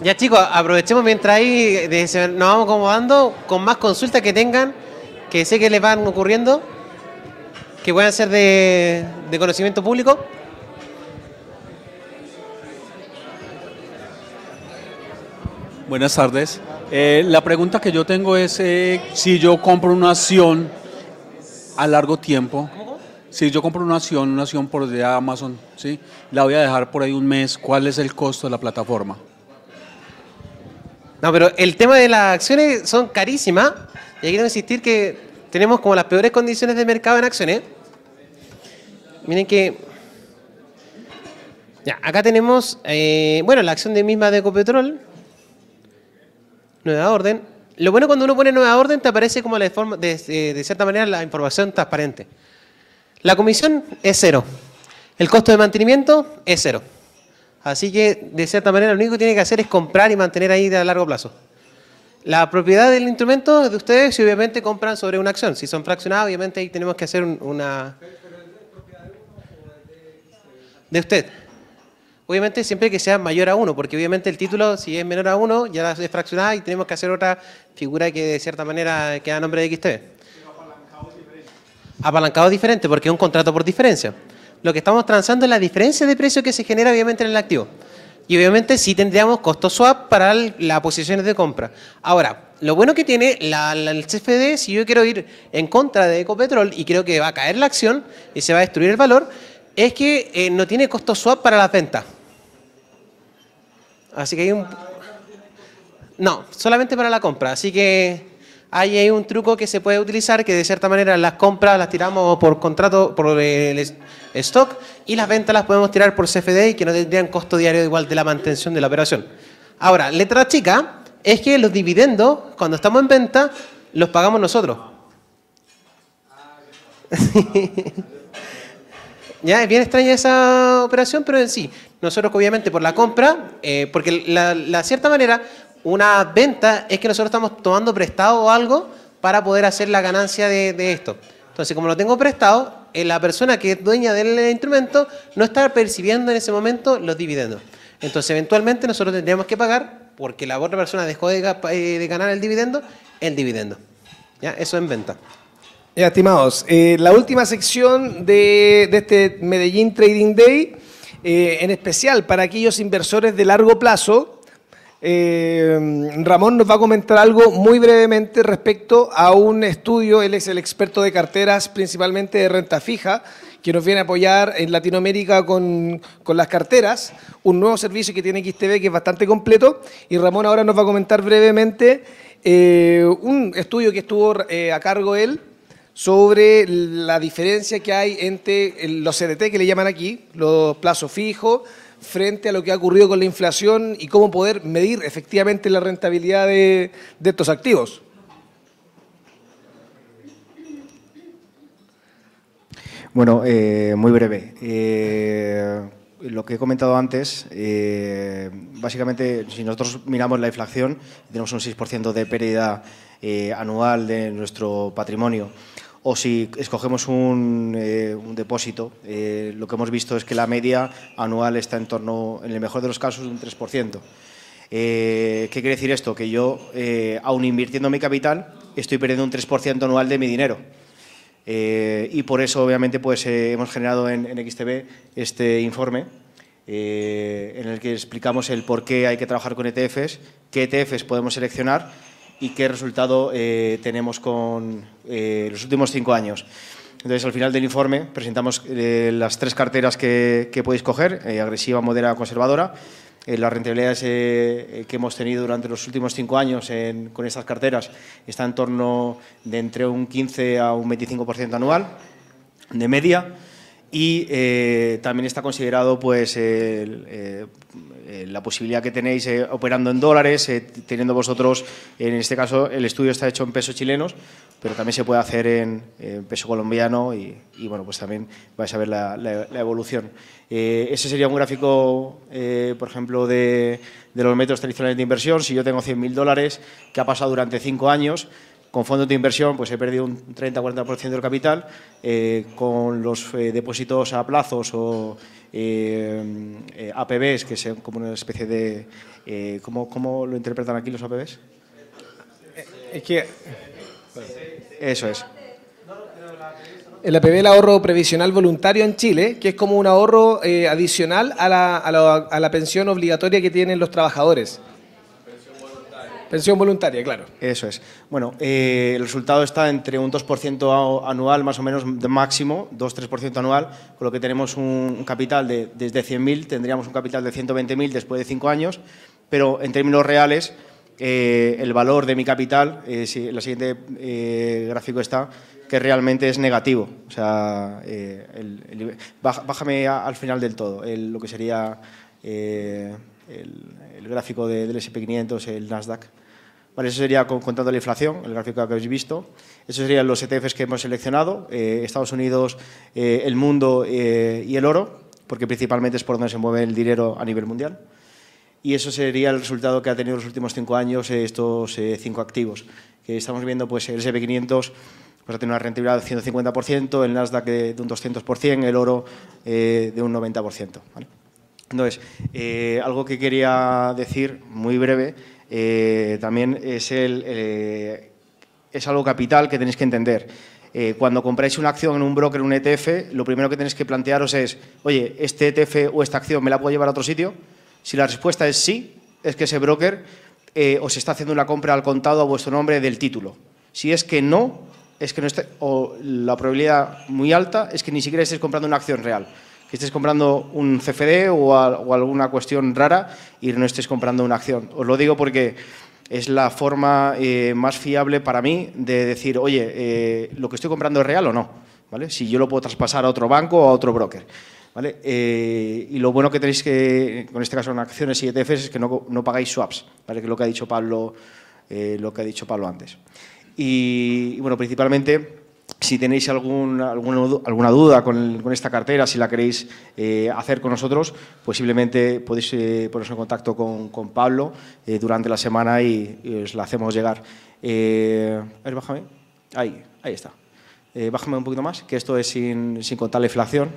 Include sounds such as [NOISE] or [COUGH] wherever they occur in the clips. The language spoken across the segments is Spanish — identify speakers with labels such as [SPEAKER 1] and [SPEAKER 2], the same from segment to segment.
[SPEAKER 1] Ya chicos, aprovechemos mientras ahí nos vamos acomodando con más consultas que tengan, que sé que les van ocurriendo, que puedan ser de, de conocimiento público. Buenas tardes. Eh, la pregunta que yo tengo es eh, si yo compro una acción a largo tiempo, si yo compro una acción, una acción por de Amazon, ¿sí? la voy a dejar por ahí un mes, ¿cuál es el costo de la plataforma? No, pero el tema de las acciones son carísimas. Y hay quiero insistir que tenemos como las peores condiciones de mercado en acciones. Miren que. acá tenemos, eh, bueno, la acción de misma de Ecopetrol. Nueva orden. Lo bueno cuando uno pone nueva orden te aparece como la forma, eh, de cierta manera la información transparente. La comisión es cero. El costo de mantenimiento es cero. Así que, de cierta manera, lo único que tiene que hacer es comprar y mantener ahí a largo plazo. La propiedad del instrumento es de ustedes si obviamente compran sobre una acción. Si son fraccionados, obviamente ahí tenemos que hacer una... De usted. Obviamente siempre que sea mayor a uno, porque obviamente el título, si es menor a uno, ya es fraccionada y tenemos que hacer otra figura que de cierta manera queda a nombre de XTB. Apalancado diferente. Apalancado diferente, porque es un contrato por diferencia. Lo que estamos transando es la diferencia de precio que se genera obviamente en el activo. Y obviamente sí tendríamos costo swap para las posiciones de compra. Ahora, lo bueno que tiene el CFD, si yo quiero ir en contra de Ecopetrol y creo que va a caer la acción y se va a destruir el valor, es que eh, no tiene costo swap para las ventas. Así que hay un... No, solamente para la compra. Así que hay un truco que se puede utilizar que de cierta manera las compras las tiramos por contrato, por el eh, stock y las ventas las podemos tirar por CFD y que no tendrían costo diario igual de la mantención de la operación. Ahora, letra chica es que los dividendos, cuando estamos en venta, los pagamos nosotros. [LAUGHS] ya es bien extraña esa operación, pero en sí, nosotros obviamente por la compra, eh, porque la, cierta manera, una venta es que nosotros estamos tomando prestado algo para poder hacer la ganancia de, esto. Entonces, como lo tengo prestado, eh, la persona que es dueña del instrumento no está percibiendo en ese momento los dividendos. Entonces, eventualmente nosotros tendríamos que pagar, porque la otra persona dejó de, eh, ganar el dividendo, el dividendo. ¿Ya? Eso en venta.
[SPEAKER 2] Eh, estimados, la última sección de, este Medellín Trading Day, en especial para aquellos inversores de largo plazo, eh, Ramón nos va a comentar algo muy brevemente respecto a un estudio, él es el experto de carteras principalmente de renta fija, que nos viene a apoyar en Latinoamérica con, con las carteras, un nuevo servicio que tiene XTV que es bastante completo y Ramón ahora nos va a comentar brevemente eh, un estudio que estuvo eh, a cargo él sobre la diferencia que hay entre los CDT que le llaman aquí, los plazos fijos, frente a lo que ha ocurrido con la inflación y cómo poder medir efectivamente la rentabilidad de, estos activos.
[SPEAKER 3] Bueno, eh, muy breve. Eh, lo que he comentado antes, eh, básicamente, si nosotros miramos la inflación, tenemos un 6% de pérdida anual de nuestro patrimonio o si escogemos un, eh, depósito, eh, lo que hemos visto es que la media anual está en torno, en el mejor de los casos, un 3%. Eh, ¿Qué quiere decir esto? Que yo, aun invirtiendo mi capital, estoy perdiendo un 3% anual de mi dinero. y por eso, obviamente, pues, hemos generado en, en XTB este informe en el que explicamos el por qué hay que trabajar con ETFs, qué ETFs podemos seleccionar y qué resultado eh, tenemos con eh, los últimos cinco años. Entonces, al final del informe presentamos eh, las tres carteras que, podéis coger, agresiva, moderada, conservadora, las rentabilidad que hemos tenido durante los últimos cinco años con estas carteras está en torno de entre un 15 a un 25% anual de media y también está considerado pues, el, eh, la posibilidad que tenéis eh, operando en dólares, eh, teniendo vosotros, en este caso, el estudio está hecho en pesos chilenos, pero también se puede hacer en, peso colombiano y, bueno, pues también vais a ver la, evolución. ese sería un gráfico, por ejemplo, de, los métodos tradicionales de inversión. Si yo tengo 100.000 dólares, ¿qué ha pasado durante cinco años, con fondos de inversión pues he perdido un 30-40% del capital. Eh, con los eh, depósitos a plazos o eh, APBs, que son como una especie de... ¿cómo, lo interpretan aquí los APBs?
[SPEAKER 2] Es que... Eso es. El APB, el ahorro previsional voluntario en Chile, que es como un ahorro adicional a, la, a la pensión obligatoria que tienen los trabajadores. Pensión voluntaria, claro.
[SPEAKER 3] Eso es. Bueno, eh, el resultado está entre un 2% anual, más o menos de máximo, 2-3% anual, con lo que tenemos un capital de desde 100.000, tendríamos un capital de 120.000 después de 5 años, pero en términos reales, eh, el valor de mi capital, eh, si el siguiente gráfico está, que realmente es negativo. O sea, bájame al final del todo, lo que sería... El, gráfico del SP500, el Nasdaq. eso sería contando la inflación, el gráfico que habéis visto. Esos serían los ETFs que hemos seleccionado, eh, Estados Unidos, eh, el mundo eh, y el oro, porque principalmente es por donde se mueve el dinero a nivel mundial. Y eso sería el resultado que ha tenido los últimos cinco años estos cinco activos. Que estamos viendo pues, el SP500 pues, ha tenido una rentabilidad del 150%, el Nasdaq de, un 200%, el oro de un 90%. ¿vale? Entonces, eh, algo que quería decir, muy breve, eh, también es, el, eh, es algo capital que tenéis que entender. cuando compráis una acción en un broker, un ETF, lo primero que tenéis que plantearos es, oye, ¿este ETF o esta acción me la puedo llevar a otro sitio? Si la respuesta es sí, es que ese broker os está haciendo una compra al contado a vuestro nombre del título. Si es que no, es que no está, o la probabilidad muy alta es que ni siquiera estéis comprando una acción real que estés comprando un CFD o, alguna cuestión rara y no estés comprando una acción. Os lo digo porque es la forma eh, más fiable para mí de decir, oye, eh, lo que estoy comprando es real o no, ¿vale? Si yo lo puedo traspasar a otro banco o a otro broker. ¿Vale? Eh, y lo bueno que tenéis que, con este caso en acciones y ETFs, es que no, pagáis swaps, ¿vale? que es lo que ha dicho Pablo, lo que ha dicho Pablo antes. y bueno, principalmente si tenéis alguna, alguna duda con, esta cartera, si la queréis eh, hacer con nosotros, posiblemente podéis eh, poneros en contacto con, Pablo eh, durante la semana y, os la hacemos llegar. a ver, bájame. Ahí, ahí está. bájame un poquito más, que esto es sin, contar la inflación.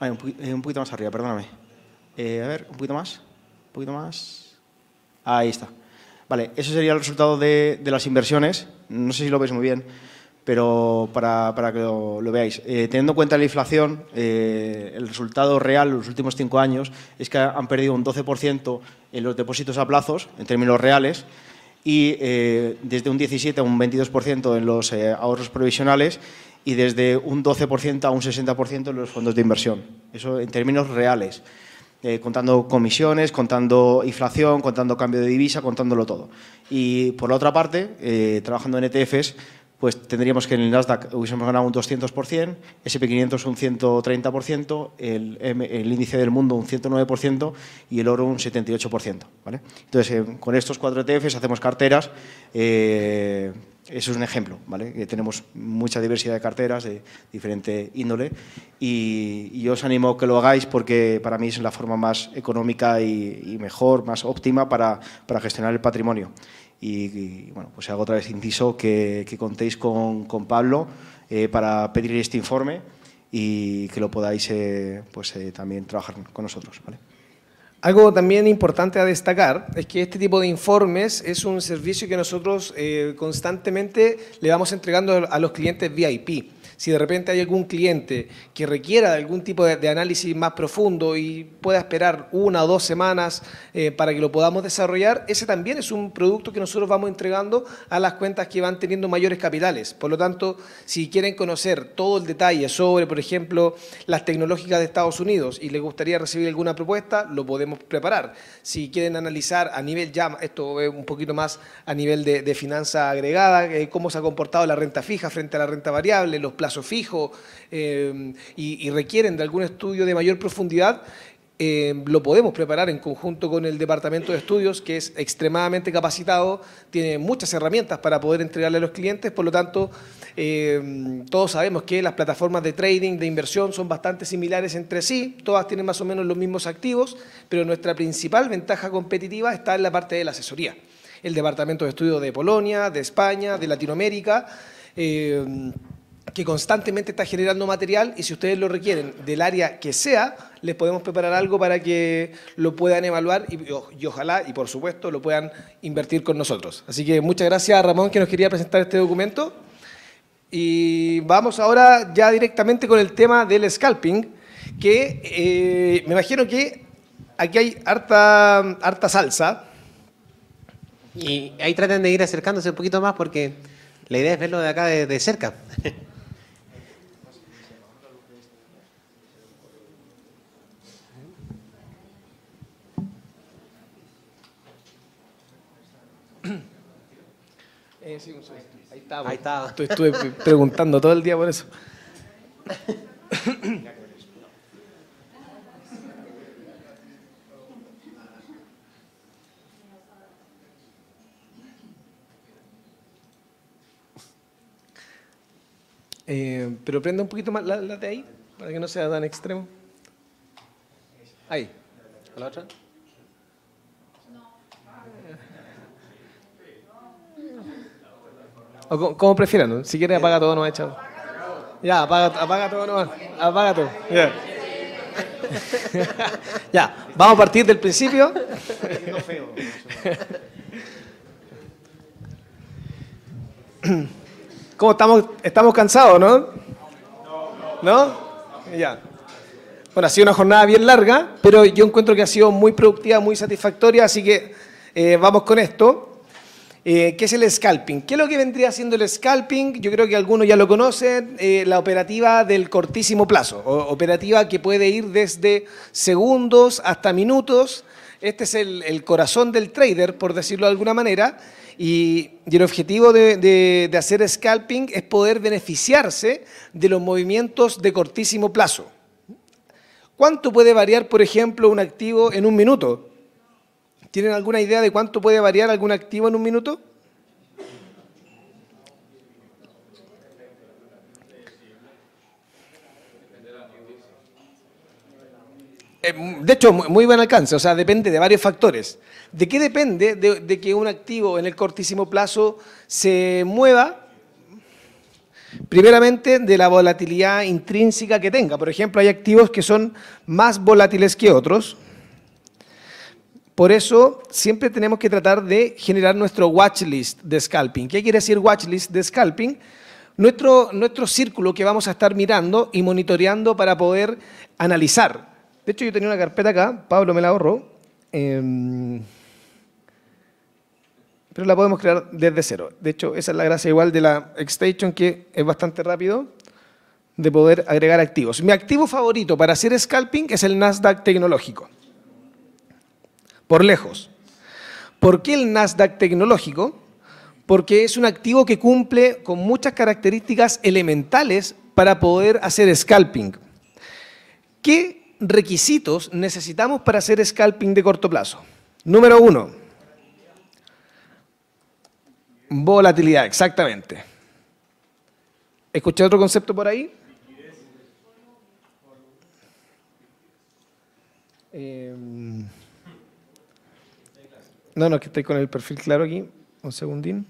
[SPEAKER 3] un, poquito, más arriba, perdóname. a ver, un poquito más. Un poquito más. Ahí está. Vale, ese sería el resultado de, de las inversiones. No sé si lo veis muy bien, pero para, para que lo, veáis. Eh, teniendo en cuenta la inflación, eh, el resultado real en los últimos cinco años es que han perdido un 12% en los depósitos a plazos, en términos reales, y eh, desde un 17 a un 22% en los ahorros provisionales y desde un 12% a un 60% en los fondos de inversión. Eso en términos reales. Eh, contando comisiones, contando inflación, contando cambio de divisa, contándolo todo. Y por la otra parte, eh, trabajando en ETFs, pues tendríamos que en el Nasdaq hubiésemos ganado un 200%, SP500 un 130%, el, índice del mundo un 109% y el oro un 78%. ¿vale? Entonces, eh, con estos cuatro ETFs hacemos carteras eso es un ejemplo, ¿vale? tenemos mucha diversidad de carteras de diferente índole y, yo os animo a que lo hagáis porque para mí es la forma más económica y, mejor, más óptima para, para gestionar el patrimonio. Y, bueno, pues hago otra vez inciso que, contéis con, con Pablo eh, para pedir este informe y que lo podáis
[SPEAKER 2] eh, pues, eh, también trabajar con nosotros, ¿vale? Algo también importante a destacar es que este tipo de informes es un servicio que nosotros eh, constantemente le vamos entregando a los clientes VIP si de repente hay algún cliente que requiera de algún tipo de, análisis más profundo y pueda esperar una o dos semanas eh, para que lo podamos desarrollar, ese también es un producto que nosotros vamos entregando a las cuentas que van teniendo mayores capitales. Por lo tanto, si quieren conocer todo el detalle sobre, por ejemplo, las tecnológicas de Estados Unidos y les gustaría recibir alguna propuesta, lo podemos preparar. Si quieren analizar a nivel ya, esto es un poquito más a nivel de, de finanza agregada, eh, cómo se ha comportado la renta fija frente a la renta variable, los plazos fijo eh, y, requieren de algún estudio de mayor profundidad, eh, lo podemos preparar en conjunto con el Departamento de Estudios, que es extremadamente capacitado, tiene muchas herramientas para poder entregarle a los clientes, por lo tanto, eh, todos sabemos que las plataformas de trading, de inversión, son bastante similares entre sí, todas tienen más o menos los mismos activos, pero nuestra principal ventaja competitiva está en la parte de la asesoría. El Departamento de Estudios de Polonia, de España, de Latinoamérica que constantemente está generando material y si ustedes lo requieren del área que sea, les podemos preparar algo para que lo puedan evaluar y, ojalá, y por supuesto, lo puedan invertir con nosotros. Así que muchas gracias a Ramón que nos quería presentar este documento. Y vamos ahora ya directamente con el tema del scalping,
[SPEAKER 1] que eh, me imagino que aquí hay harta, harta salsa. Y ahí traten de ir acercándose un poquito más porque la idea es verlo de acá de, de cerca. [LAUGHS]
[SPEAKER 4] Ahí estaba.
[SPEAKER 2] Estuve, preguntando todo el día por eso. [LAUGHS] Eh, pero prende un poquito más la, la, de ahí, para que no sea tan extremo. Ahí. ¿A la otra? ¿Cómo como, Si quieren apaga todo, no echado. Ya, apaga, apaga todo no, Apaga todo. [LAUGHS] ya, vamos a partir del principio. [LAUGHS] ¿Cómo estamos? ¿Estamos cansados, no? ¿No? Ya. Bueno, ha sido una jornada bien larga, pero yo encuentro que ha sido muy productiva, muy satisfactoria, así que eh, vamos con esto. Eh, ¿Qué es el scalping? ¿Qué es lo que vendría siendo el scalping? Yo creo que algunos ya lo conocen, eh, la operativa del cortísimo plazo, operativa que puede ir desde segundos hasta minutos. Este es el, corazón del trader, por decirlo de alguna manera, y, el objetivo de hacer scalping es poder beneficiarse de los movimientos de cortísimo plazo. ¿Cuánto puede variar, por ejemplo, un activo en un minuto? ¿Tienen alguna idea de cuánto puede variar algún activo en un minuto? Eh, de hecho, muy buen alcance, o sea, depende de varios factores. ¿De qué depende de, que un activo en el cortísimo plazo se mueva? Primeramente, de la volatilidad intrínseca que tenga. Por ejemplo, hay activos que son más volátiles que otros. Por eso siempre tenemos que tratar de generar nuestro watchlist de scalping. ¿Qué quiere decir watchlist de scalping? Nuestro, nuestro círculo que vamos a estar mirando y monitoreando para poder analizar. De hecho, yo tenía una carpeta acá, Pablo me la ahorró, em, pero la podemos crear desde cero. De hecho, esa es la gracia igual de la Extension, que es bastante rápido de poder agregar activos. Mi activo favorito para hacer scalping es el Nasdaq tecnológico por lejos. ¿Por qué el Nasdaq tecnológico? Porque es un activo que cumple con muchas características elementales para poder hacer scalping. ¿Qué requisitos necesitamos para hacer scalping de corto plazo? Número uno, volatilidad, exactamente. ¿Escuché otro concepto por ahí? Eh, no, no, que estoy con el perfil claro aquí. Un segundín.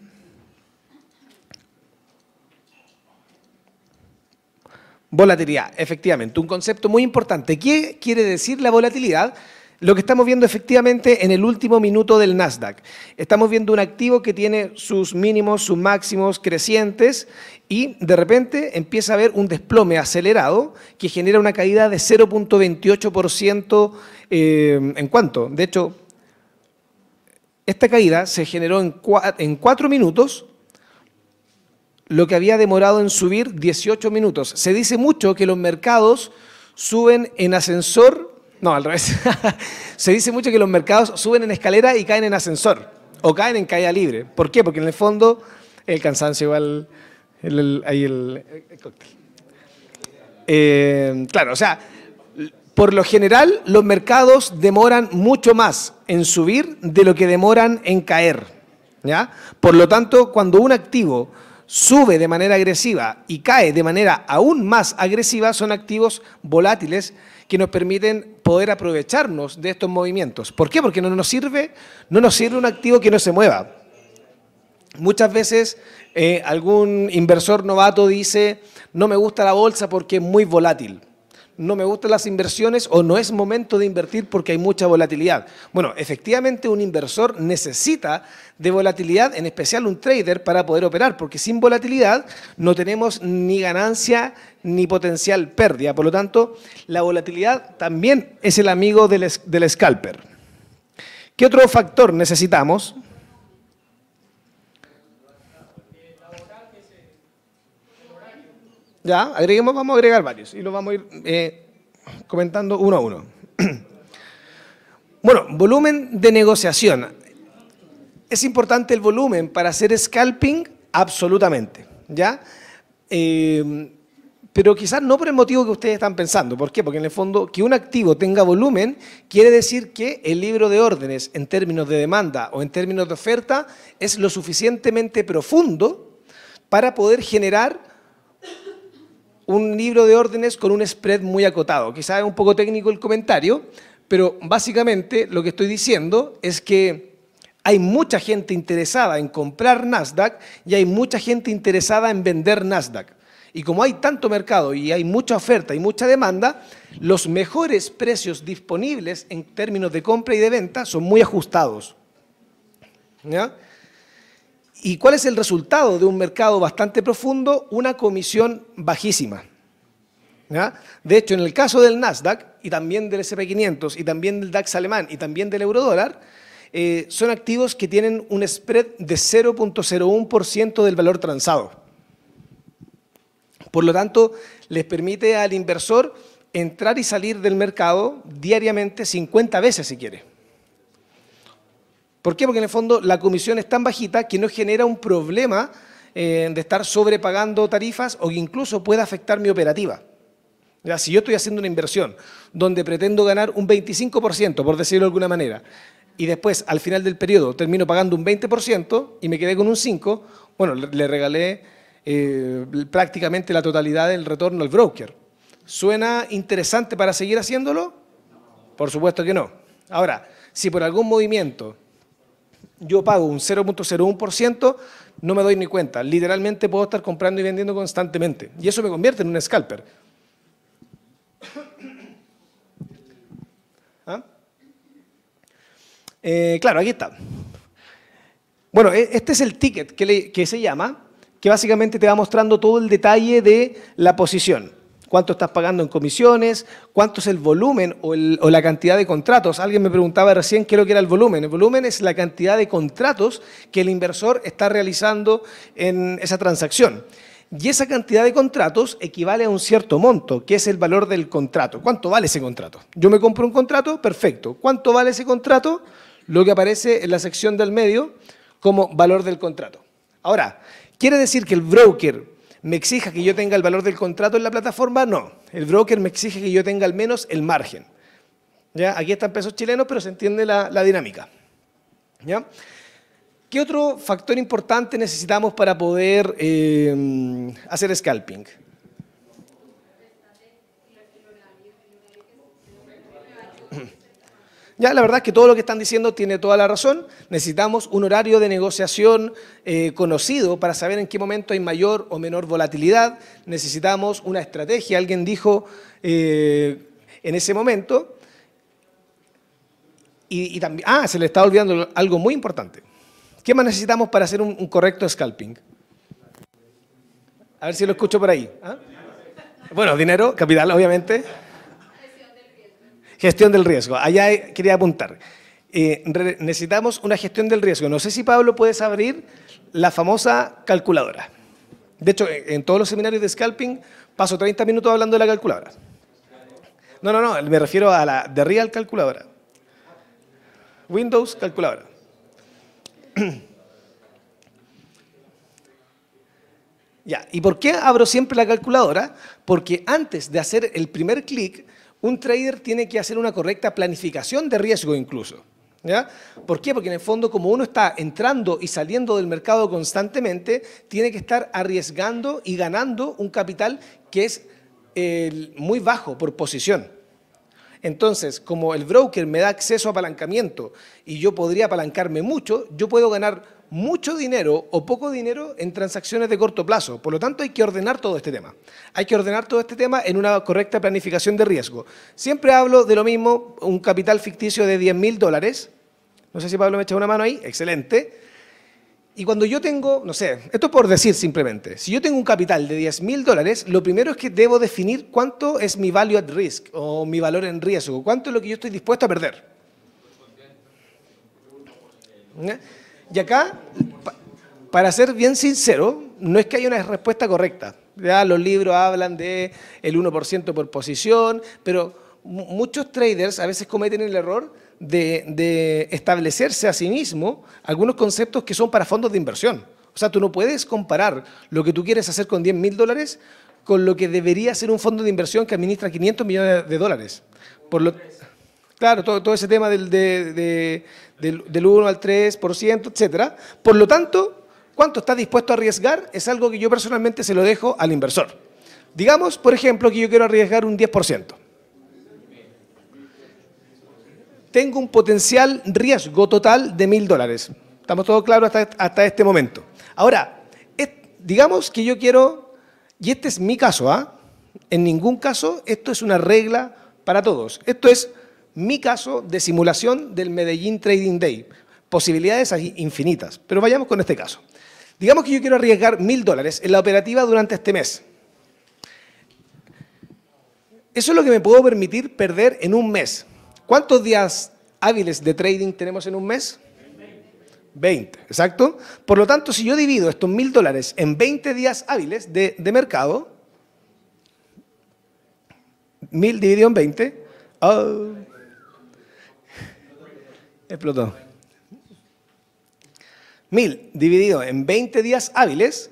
[SPEAKER 2] Volatilidad, efectivamente, un concepto muy importante. ¿Qué quiere decir la volatilidad? Lo que estamos viendo efectivamente en el último minuto del Nasdaq. Estamos viendo un activo que tiene sus mínimos, sus máximos crecientes y de repente empieza a haber un desplome acelerado que genera una caída de 0.28% eh, en cuanto. De hecho, esta caída se generó en, en cuatro minutos lo que había demorado en subir 18 minutos. Se dice mucho que los mercados suben en ascensor, no, al revés. [LAUGHS] se dice mucho que los mercados suben en escalera y caen en ascensor, o caen en caída libre. ¿Por qué? Porque en el fondo el cansancio igual, el, ahí el, cóctel. Eh, claro, o sea, por lo general, los mercados demoran mucho más en subir de lo que demoran en caer. ¿ya? Por lo tanto, cuando un activo sube de manera agresiva y cae de manera aún más agresiva, son activos volátiles que nos permiten poder aprovecharnos de estos movimientos. ¿Por qué? Porque no nos sirve, no nos sirve un activo que no se mueva. Muchas veces eh, algún inversor novato dice, no me gusta la bolsa porque es muy volátil no me gustan las inversiones o no es momento de invertir porque hay mucha volatilidad. Bueno, efectivamente un inversor necesita de volatilidad, en especial un trader, para poder operar, porque sin volatilidad no tenemos ni ganancia ni potencial pérdida. Por lo tanto, la volatilidad también es el amigo del, del scalper. ¿Qué otro factor necesitamos? ¿Ya? Agreguemos, vamos a agregar varios y los vamos a ir eh, comentando uno a uno. [CLEARS THROAT] bueno, volumen de negociación. ¿Es importante el volumen para hacer scalping? Absolutamente, ¿ya? Eh, pero quizás no por el motivo que ustedes están pensando. ¿Por qué? Porque en el fondo, que un activo tenga volumen quiere decir que el libro de órdenes en términos de demanda o en términos de oferta es lo suficientemente profundo para poder generar un libro de órdenes con un spread muy acotado. quizá es un poco técnico el comentario, pero básicamente lo que estoy diciendo es que hay mucha gente interesada en comprar Nasdaq y hay mucha gente interesada en vender Nasdaq. Y como hay tanto mercado y hay mucha oferta y mucha demanda, los mejores precios disponibles en términos de compra y de venta son muy ajustados. ¿Ya? ¿Y cuál es el resultado de un mercado bastante profundo? Una comisión bajísima. De hecho, en el caso del Nasdaq y también del SP500 y también del DAX alemán y también del eurodólar, eh, son activos que tienen un spread de 0.01% del valor transado. Por lo tanto, les permite al inversor entrar y salir del mercado diariamente 50 veces si quiere. ¿Por qué? Porque en el fondo la comisión es tan bajita que no genera un problema eh, de estar sobrepagando tarifas o que incluso pueda afectar mi operativa. si yo estoy haciendo una inversión donde pretendo ganar un 25%, por decirlo de alguna manera, y después al final del periodo termino pagando un 20% y me quedé con un 5%, bueno, le, regalé eh, prácticamente la totalidad del retorno al broker. ¿Suena interesante para seguir haciéndolo? Por supuesto que no. Ahora, si por algún movimiento yo pago un 0.01%, no me doy ni cuenta. Literalmente puedo estar comprando y vendiendo constantemente. Y eso me convierte en un scalper. ¿Ah? Eh, claro, aquí está. Bueno, e-, este es el ticket que se llama, que básicamente te va mostrando todo el detalle de la posición cuánto estás pagando en comisiones, cuánto es el volumen o, la cantidad de contratos. Alguien me preguntaba recién qué es lo que era el volumen. El volumen es la cantidad de contratos que el inversor está realizando en esa transacción. Y esa cantidad de contratos equivale a un cierto monto, que es el valor del contrato. ¿Cuánto vale ese contrato? Yo me compro un contrato, perfecto. ¿Cuánto vale ese contrato? Lo que aparece en la sección del medio como valor del contrato. Ahora, quiere decir que el broker me exija que yo tenga el valor del contrato en la plataforma, no. El broker me exige que yo tenga al menos el margen. ¿Ya? Aquí están pesos chilenos, pero se entiende la, dinámica. ¿Ya? ¿Qué otro factor importante necesitamos para poder eh, hacer scalping? Ya, la verdad es que todo lo que están diciendo tiene toda la razón. Necesitamos un horario de negociación eh, conocido para saber en qué momento hay mayor o menor volatilidad. Necesitamos una estrategia. Alguien dijo eh, en ese momento. Y, también, ah, se le está olvidando algo muy importante. ¿Qué más necesitamos para hacer un, correcto scalping? A ver si lo escucho por ahí. ¿Ah? Bueno, dinero, capital, obviamente. Gestión del riesgo. Allá eh, quería apuntar. Eh, necesitamos una gestión del riesgo. No sé si Pablo puedes abrir la famosa calculadora. De hecho, en todos los seminarios de scalping paso 30 minutos hablando de la calculadora. No, no, no, me refiero a la de Real calculadora. Windows calculadora. [CLEARS THROAT] Ya, ¿y por qué abro siempre la calculadora? Porque antes de hacer el primer clic, un trader tiene que hacer una correcta planificación de riesgo incluso. ¿Ya? ¿Por qué? Porque en el fondo, como uno está entrando y saliendo del mercado constantemente, tiene que estar arriesgando y ganando un capital que es muy bajo por posición. Entonces, como el broker me da acceso a apalancamiento y yo podría apalancarme mucho, yo puedo ganar mucho dinero o poco dinero en transacciones de corto plazo. Por lo tanto, hay que ordenar todo este tema. Hay que ordenar todo este tema en una correcta planificación de riesgo. Siempre hablo de lo mismo, un capital ficticio de 10 mil dólares. No sé si Pablo me echa una mano ahí. Excelente. Y cuando yo tengo, no sé, esto por decir simplemente, si yo tengo un capital de 10 mil dólares, lo primero es que debo definir cuánto es mi value at risk o mi valor en riesgo, cuánto es lo que yo estoy dispuesto a perder. ¿Eh? Y acá, para ser bien sincero, no es que haya una respuesta correcta. ¿ya? Los libros hablan de el 1% por posición, pero muchos traders a veces cometen el error de, establecerse a sí mismo algunos conceptos que son para fondos de inversión. O sea, tú no puedes comparar lo que tú quieres hacer con 10 mil dólares con lo que debería ser un fondo de inversión que administra 500 millones de dólares. claro, todo, todo ese tema del, de, del, 1 al 3%, etcétera. Por lo tanto, cuánto está dispuesto a arriesgar es algo que yo personalmente se lo dejo al inversor. Digamos, por ejemplo, que yo quiero arriesgar un 10%. Tengo un potencial riesgo total de mil dólares. Estamos todos claros hasta, este momento. Ahora, digamos que yo quiero, y este es mi caso, ¿ah? en ningún caso esto es una regla para todos. Esto es mi caso de simulación del Medellín Trading Day. Posibilidades infinitas, pero vayamos con este caso. Digamos que yo quiero arriesgar mil dólares en la operativa durante este mes. Eso es lo que me puedo permitir perder en un mes. ¿Cuántos días hábiles de trading tenemos en un mes? 20, exacto. Por lo tanto, si yo divido estos mil dólares en 20 días hábiles de, mercado, mil dividido en 20, oh, ah, Explotó. Mil dividido en 20 días hábiles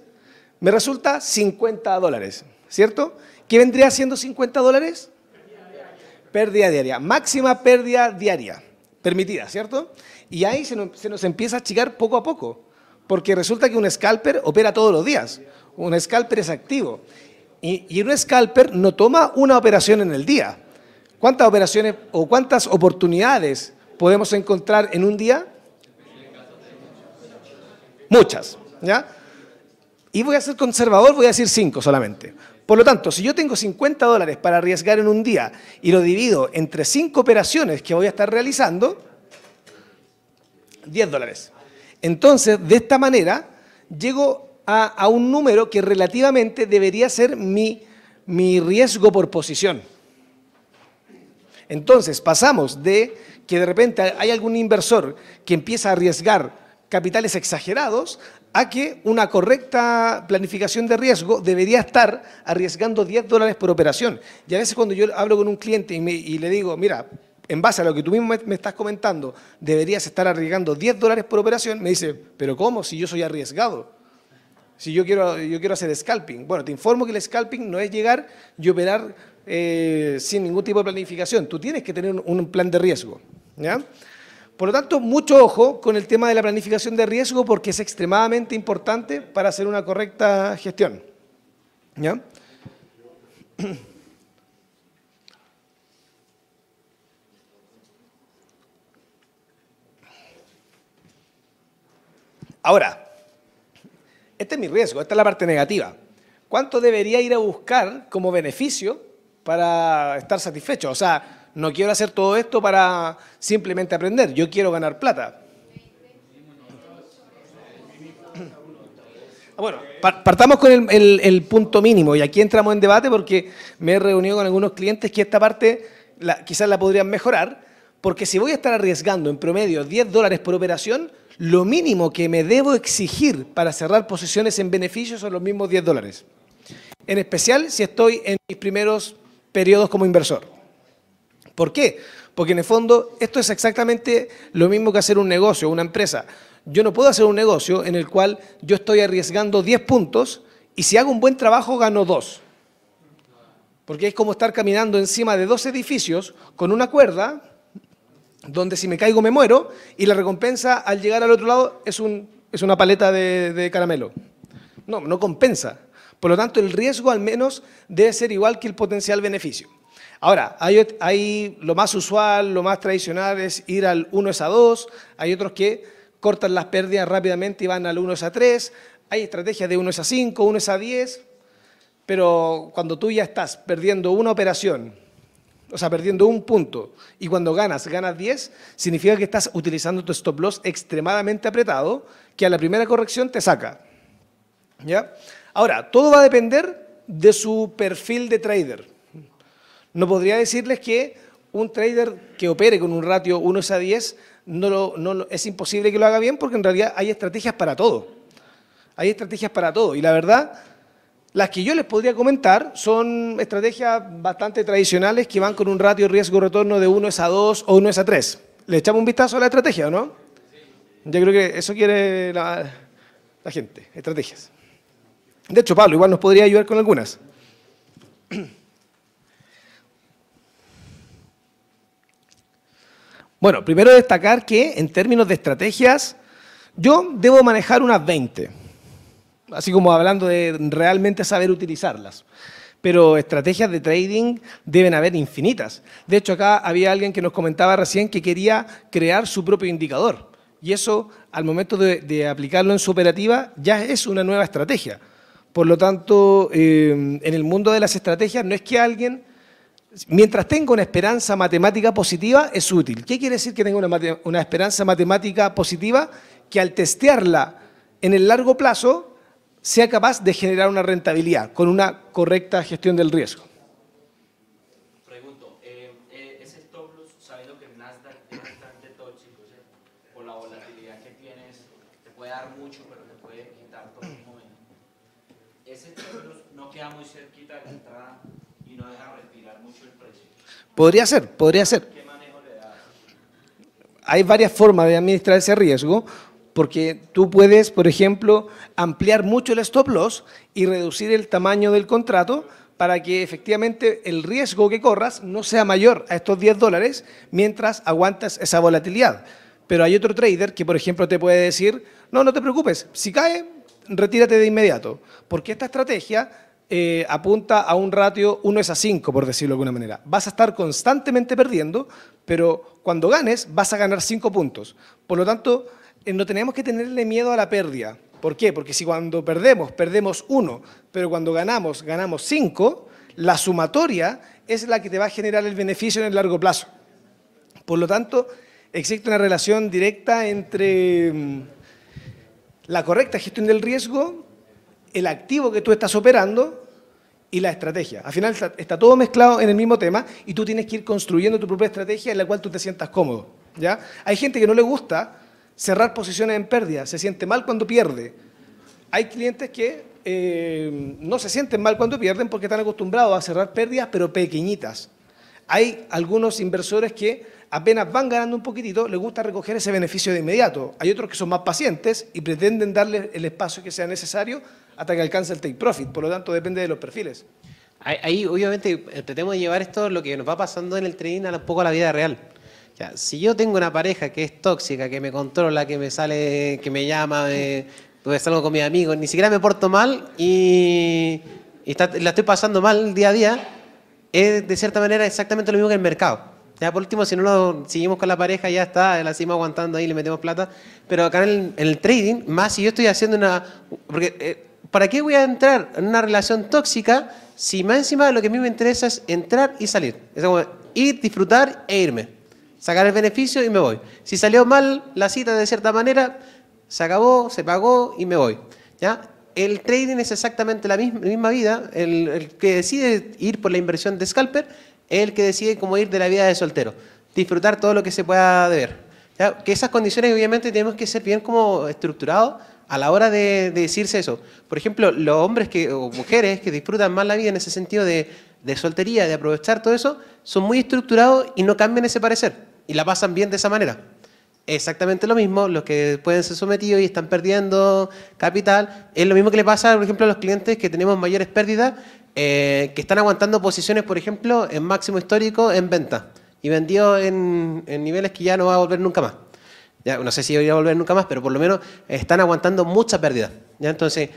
[SPEAKER 2] me resulta 50 dólares, ¿cierto? ¿Qué vendría siendo 50 dólares? Pérdida diaria. Máxima pérdida diaria permitida, ¿cierto? Y ahí se nos, empieza a achicar poco a poco, porque resulta que un scalper opera todos los días. Un scalper es activo. Y, y, un scalper no toma una operación en el día. ¿Cuántas operaciones o cuántas oportunidades podemos encontrar en un día? Muchas, ¿ya? Y voy a ser conservador, voy a decir 5 solamente. Por lo tanto, si yo tengo 50 dólares para arriesgar en un día y lo divido entre cinco operaciones que voy a estar realizando, 10 dólares. Entonces, de esta manera, llego a, a, un número que relativamente debería ser mi, mi riesgo por posición. Entonces, pasamos de que de repente hay algún inversor que empieza a arriesgar capitales exagerados a que una correcta planificación de riesgo debería estar arriesgando 10 dólares por operación. Y a veces cuando yo hablo con un cliente y, le digo, mira, en base a lo que tú mismo me estás comentando, deberías estar arriesgando 10 dólares por operación, me dice, pero ¿cómo? Si yo soy arriesgado. Si yo quiero, yo quiero hacer scalping. Bueno, te informo que el scalping no es llegar y operar eh, sin ningún tipo de planificación. Tú tienes que tener un plan de riesgo. Por lo tanto, mucho ojo con el tema de la planificación de riesgo porque es extremadamente importante para hacer una correcta gestión. Ahora, este es mi riesgo, esta es la parte negativa. ¿Cuánto debería ir a buscar como beneficio para estar satisfecho? O sea, no quiero hacer todo esto para simplemente aprender, yo quiero ganar plata. Ah, bueno, partamos con el, punto mínimo y aquí entramos en debate porque me he reunido con algunos clientes que esta parte quizás la podrían mejorar porque si voy a estar arriesgando en promedio 10 dólares por operación, lo mínimo que me debo exigir para cerrar posiciones en beneficio son los mismos 10 dólares. En especial si estoy en mis primeros periodos como inversor. ¿Por qué? Porque en el fondo esto es exactamente lo mismo que hacer un negocio, una empresa. Yo no puedo hacer un negocio en el cual yo estoy arriesgando 10 puntos y si hago un buen trabajo gano 2. Porque es como estar caminando encima de dos edificios con una cuerda donde si me caigo me muero y la recompensa al llegar al otro lado es, un, es una paleta de caramelo. No, no compensa. Por lo tanto, el riesgo al menos debe ser igual que el potencial beneficio. Ahora, hay, lo más usual, lo más tradicional es ir al 1 es a 2, hay otros que cortan las pérdidas rápidamente y van al 1 es a 3, hay estrategias de 1 es a 5, 1 es a 10, pero cuando tú ya estás perdiendo una operación, o sea, perdiendo un punto, y cuando ganas, ganas 10, significa que estás utilizando tu stop loss extremadamente apretado, que a la primera corrección te saca. ¿Ya? Ahora, todo va a depender de su perfil de trader. No podría decirles que un trader que opere con un ratio 1 a 10 no, es imposible que lo haga bien porque en realidad hay estrategias para todo. Hay estrategias para todo. Y la verdad, las que yo les podría comentar son estrategias bastante tradicionales que van con un ratio riesgo-retorno de 1 a 2 o 1 a 3. ¿Le echamos un vistazo a la estrategia o no? Yo creo que eso quiere la, la gente, estrategias. De hecho, Pablo, igual nos podría ayudar con algunas. Bueno, primero destacar que en términos de estrategias, yo debo manejar unas 20, así como hablando de realmente saber utilizarlas. Pero estrategias de trading deben haber infinitas. De hecho, acá había alguien que nos comentaba recién que quería crear su propio indicador. Y eso, al momento de, aplicarlo en su operativa, ya es una nueva estrategia. Por lo tanto, eh, en el mundo de las estrategias no es que alguien mientras tenga una esperanza matemática positiva, es útil. ¿Qué quiere decir que tenga una, esperanza matemática positiva? Que al testearla en el largo plazo, sea capaz de generar una rentabilidad con una correcta gestión del riesgo. Pregunto, eh,
[SPEAKER 4] eh, ese stop loss, sabiendo que el Nasdaq es bastante tóxico, por la volatilidad que tiene, te puede dar mucho, pero te puede quitar todo el momento. Ese stop
[SPEAKER 2] loss no queda muy cerquita de la entrada no mucho el precio. Podría ser, podría ser. ¿Qué manejo le da? Hay varias formas de administrar ese riesgo, porque tú puedes, por ejemplo, ampliar mucho el stop loss y reducir el tamaño del contrato para que efectivamente el riesgo que corras no sea mayor a estos 10 dólares mientras aguantas esa volatilidad. Pero hay otro trader que, por ejemplo, te puede decir, no, no te preocupes, si cae, retírate de inmediato, porque esta estrategia eh, apunta a un ratio 1 es a 5, por decirlo de alguna manera. Vas a estar constantemente perdiendo, pero cuando ganes vas a ganar 5 puntos. Por lo tanto, eh, no tenemos que tenerle miedo a la pérdida. ¿Por qué? Porque si cuando perdemos, perdemos 1, pero cuando ganamos, ganamos 5, la sumatoria es la que te va a generar el beneficio en el largo plazo. Por lo tanto, existe una relación directa entre mm, la correcta gestión del riesgo el activo que tú estás operando y la estrategia. Al final está, todo mezclado en el mismo tema y tú tienes que ir construyendo tu propia estrategia en la cual tú te sientas cómodo. ¿ya? Hay gente que no le gusta cerrar posiciones en pérdida, se siente mal cuando pierde. Hay clientes que eh, no se sienten mal cuando pierden porque están acostumbrados a cerrar pérdidas, pero pequeñitas. Hay algunos inversores que apenas van ganando un poquitito, les gusta recoger ese beneficio de inmediato. Hay otros que son más pacientes y pretenden darle el espacio que sea necesario hasta que alcance el take profit. Por lo tanto, depende
[SPEAKER 1] de los perfiles. Ahí, obviamente, eh, tratemos de llevar esto, lo que nos va pasando en el trading, a un poco a la vida real. Ya, si yo tengo una pareja que es tóxica, que me controla, que me sale, que me llama, eh, pues salgo con mis amigos, ni siquiera me porto mal y, la estoy pasando mal día a día, es de cierta manera exactamente lo mismo que el mercado. Ya por último, si no lo seguimos con la pareja, ya está, la seguimos aguantando ahí, le metemos plata. Pero acá en el, trading, más si yo estoy haciendo una... Porque eh, ¿para qué voy a entrar en una relación tóxica si más encima de lo que a mí me interesa es entrar y salir? Es como ir, disfrutar e irme. Sacar el beneficio y me voy. Si salió mal la cita de cierta manera, se acabó, se pagó y me voy. ¿Ya? El trading es exactamente la misma, vida. El, que decide ir por la inversión de scalper el que decide cómo ir de la vida de soltero. Disfrutar todo lo que se pueda deber. ¿Ya? Que esas condiciones obviamente tenemos que ser bien como estructurados a la hora de, decirse eso. Por ejemplo, los hombres que, o mujeres que disfrutan más la vida en ese sentido de, soltería, de aprovechar todo eso, son muy estructurados y no cambian ese parecer y la pasan bien de esa manera. Exactamente lo mismo, los que pueden ser sometidos y están perdiendo capital, es lo mismo que le pasa, por ejemplo, a los clientes que tenemos mayores pérdidas, eh, que están aguantando posiciones, por ejemplo, en máximo histórico en venta y vendido en niveles que ya no va a volver nunca más no sé si voy a volver nunca más, pero por lo menos están aguantando mucha pérdida. ¿ya? Entonces,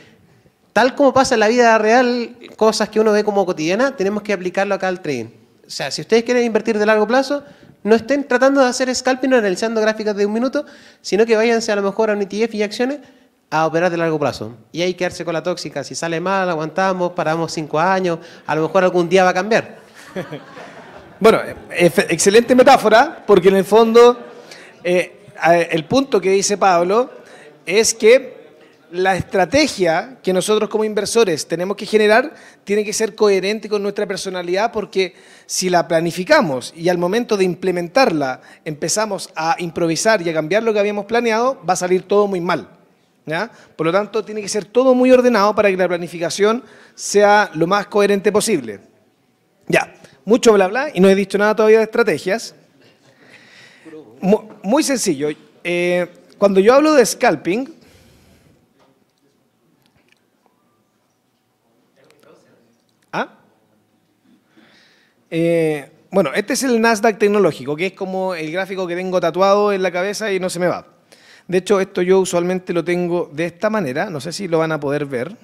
[SPEAKER 1] tal como pasa en la vida real, cosas que uno ve como cotidiana, tenemos que aplicarlo acá al trading. O sea, si ustedes quieren invertir de largo plazo, no estén tratando de hacer scalping o analizando gráficas de un minuto, sino que váyanse a lo mejor a un ETF y acciones a operar de largo plazo. Y hay que quedarse con la tóxica. Si sale mal, aguantamos, paramos cinco años, a lo mejor algún día va a cambiar.
[SPEAKER 2] [LAUGHS]
[SPEAKER 1] bueno, eh,
[SPEAKER 2] excelente metáfora, porque en el fondo eh, el punto que dice Pablo es que la estrategia que nosotros como inversores tenemos que generar tiene que ser coherente con nuestra personalidad porque si la planificamos y al momento de implementarla empezamos a improvisar y a cambiar lo que habíamos planeado, va a salir todo muy mal. Por lo tanto, tiene que ser todo muy ordenado para que la planificación sea lo más coherente posible. Ya, mucho bla bla y no he dicho nada todavía de estrategias. Muy, sencillo. Eh, cuando yo hablo de scalping, ¿ah? Eh, bueno, este es el Nasdaq tecnológico, que es como el gráfico que tengo tatuado en la cabeza y no se me va. De hecho, esto yo usualmente lo tengo de esta manera, no sé si lo van a poder ver.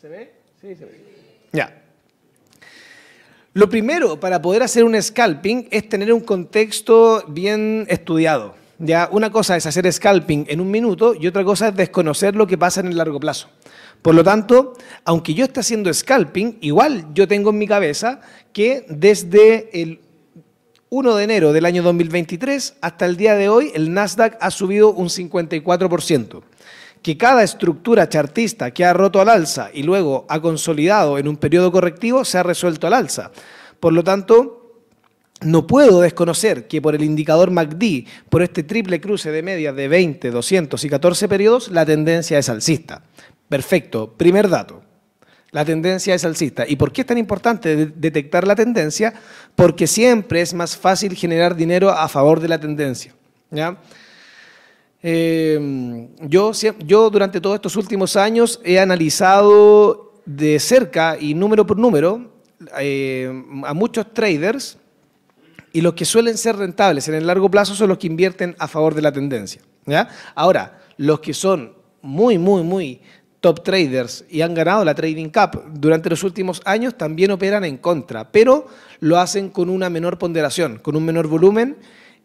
[SPEAKER 2] ¿Se ve? Sí, se ve. Lo primero para poder hacer un scalping es tener un contexto bien estudiado. Ya una cosa es hacer scalping en un minuto y otra cosa es desconocer lo que pasa en el largo plazo. Por lo tanto, aunque yo esté haciendo scalping, igual yo tengo en mi cabeza que desde el 1 de enero del año 2023 hasta el día de hoy el Nasdaq ha subido un 54% que cada estructura chartista que ha roto al alza y luego ha consolidado en un periodo correctivo se ha resuelto al alza. Por lo tanto, no puedo desconocer que por el indicador MACD, por este triple cruce de medias de 20, 200 y 14 periodos, la tendencia es alcista. Perfecto, primer dato. La tendencia es alcista. ¿Y por qué es tan importante detectar la tendencia? Porque siempre es más fácil generar dinero a favor de la tendencia. ¿ya? Eh, yo, yo durante todos estos últimos años he analizado de cerca y número por número eh, a muchos traders y los que suelen ser rentables en el largo plazo son los que invierten a favor de la tendencia. ¿ya? Ahora, los que son muy, muy, muy top traders y han ganado la Trading Cup durante los últimos años también operan en contra, pero lo hacen con una menor ponderación, con un menor volumen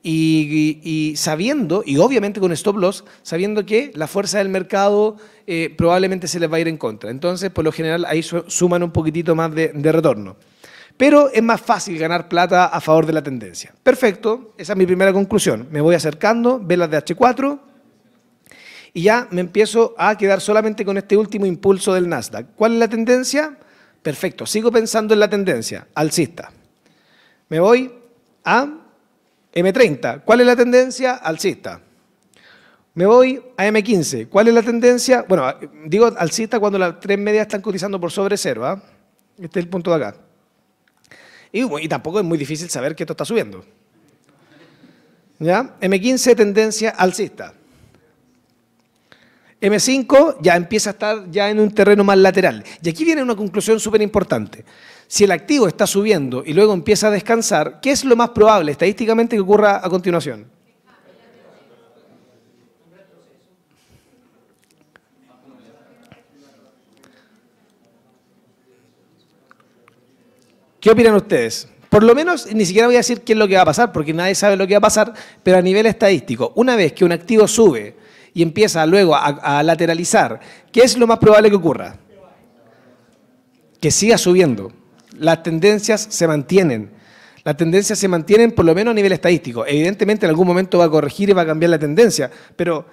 [SPEAKER 2] y, sabiendo, y obviamente con stop loss, sabiendo que la fuerza del mercado eh, probablemente se les va a ir en contra. Entonces, por lo general, ahí suman un poquitito más de, de retorno. Pero es más fácil ganar plata a favor de la tendencia. Perfecto, esa es mi primera conclusión. Me voy acercando, velas de H4, y ya me empiezo a quedar solamente con este último impulso del Nasdaq. ¿Cuál es la tendencia? Perfecto, sigo pensando en la tendencia, alcista. Me voy a M30, ¿cuál es la tendencia? Alcista. Me voy a M15, ¿cuál es la tendencia? Bueno, digo alcista cuando las tres medias están cotizando por sobre cero, ¿ah? Este es el punto de acá. Y, tampoco es muy difícil saber que esto está subiendo. ¿Ya? M15, tendencia alcista. M5 ya empieza a estar ya en un terreno más lateral. Y aquí viene una conclusión súper importante si el activo está subiendo y luego empieza a descansar, ¿qué es lo más probable estadísticamente que ocurra a continuación? ¿Qué opinan ustedes? Por lo menos, ni siquiera voy a decir qué es lo que va a pasar, porque nadie sabe lo que va a pasar, pero a nivel estadístico, una vez que un activo sube y empieza luego a, lateralizar, ¿qué es lo más probable que ocurra? Que siga subiendo las tendencias se mantienen. Las tendencias se mantienen por lo menos a nivel estadístico. Evidentemente en algún momento va a corregir y va a cambiar la tendencia, pero,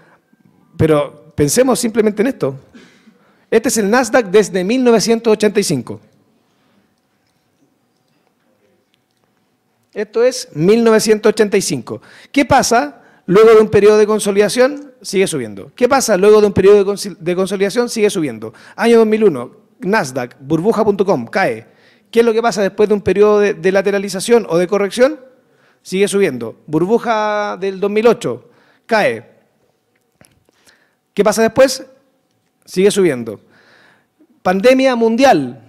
[SPEAKER 2] pero pensemos simplemente en esto. Este es el Nasdaq desde 1985. Esto es 1985. ¿Qué pasa luego de un periodo de consolidación? Sigue subiendo. ¿Qué pasa luego de un periodo de, consolidación? Sigue subiendo. Año 2001, Nasdaq, burbuja.com, cae. ¿Qué es lo que pasa después de un periodo de, lateralización o de corrección? Sigue subiendo. Burbuja del 2008, cae. ¿Qué pasa después? Sigue subiendo. Pandemia mundial.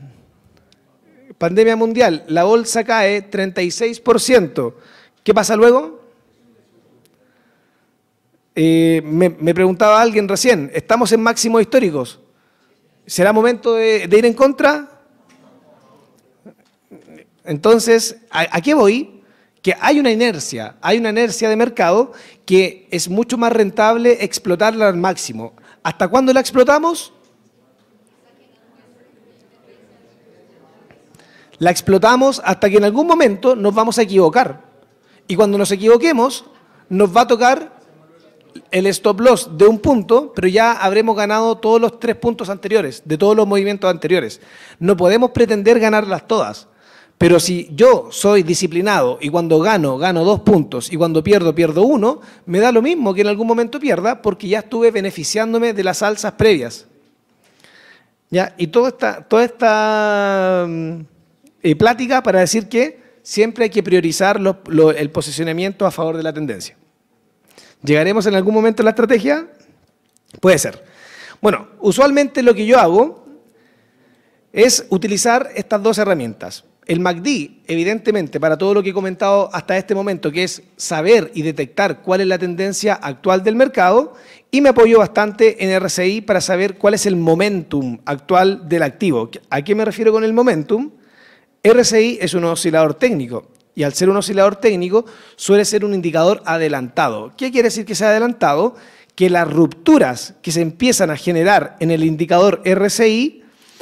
[SPEAKER 2] Pandemia mundial. La bolsa cae 36%. ¿Qué pasa luego? Eh, me, preguntaba alguien recién, estamos en máximos históricos. ¿Será momento de, de ir en contra? Entonces, ¿a, qué voy? Que hay una inercia, hay una inercia de mercado que es mucho más rentable explotarla al máximo. ¿Hasta cuándo la explotamos? La explotamos hasta que en algún momento nos vamos a equivocar. Y cuando nos equivoquemos, nos va a tocar el stop loss de un punto, pero ya habremos ganado todos los tres puntos anteriores, de todos los movimientos anteriores. No podemos pretender ganarlas todas. Pero si yo soy disciplinado y cuando gano, gano dos puntos y cuando pierdo, pierdo uno, me da lo mismo que en algún momento pierda porque ya estuve beneficiándome de las alzas previas. ¿Ya? Y toda esta, toda esta mm, eh, plática para decir que siempre hay que priorizar el posicionamiento a favor de la tendencia. ¿Llegaremos en algún momento a la estrategia? Puede ser. Bueno, usualmente lo que yo hago es utilizar estas dos herramientas. El MACD, evidentemente, para todo lo que he comentado hasta este momento, que es saber y detectar cuál es la tendencia actual del mercado, y me apoyo bastante en RCI para saber cuál es el momentum actual del activo. ¿A qué me refiero con el momentum? RCI es un oscilador técnico y al ser un oscilador técnico suele ser un indicador adelantado. ¿Qué quiere decir que sea adelantado? Que las rupturas que se empiezan a generar en el indicador RCI,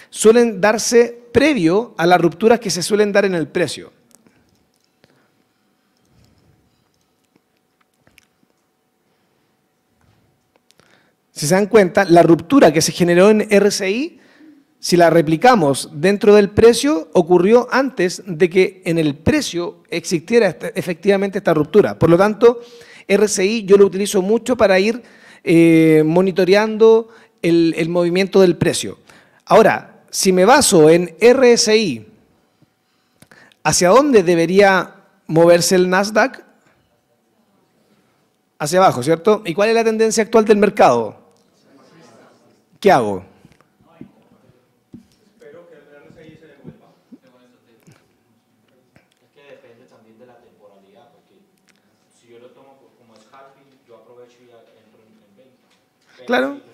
[SPEAKER 2] suelen darse previo a las rupturas que se suelen dar en el precio. Si se dan cuenta, la ruptura que se generó en RCI, si la replicamos dentro del precio, ocurrió antes de que en el precio existiera efectivamente esta ruptura. Por lo tanto, RCI yo lo utilizo mucho para ir eh, monitoreando el, el movimiento del precio. Ahora, si me baso en RSI, ¿hacia dónde debería moverse el Nasdaq? Hacia abajo, ¿cierto? ¿Y cuál es la tendencia actual del mercado? ¿Qué hago? Espero que el RSI se devuelva. Es que depende
[SPEAKER 3] también de la temporalidad. Porque si yo lo tomo como es Harding, yo aprovecho y entro en venta. Claro.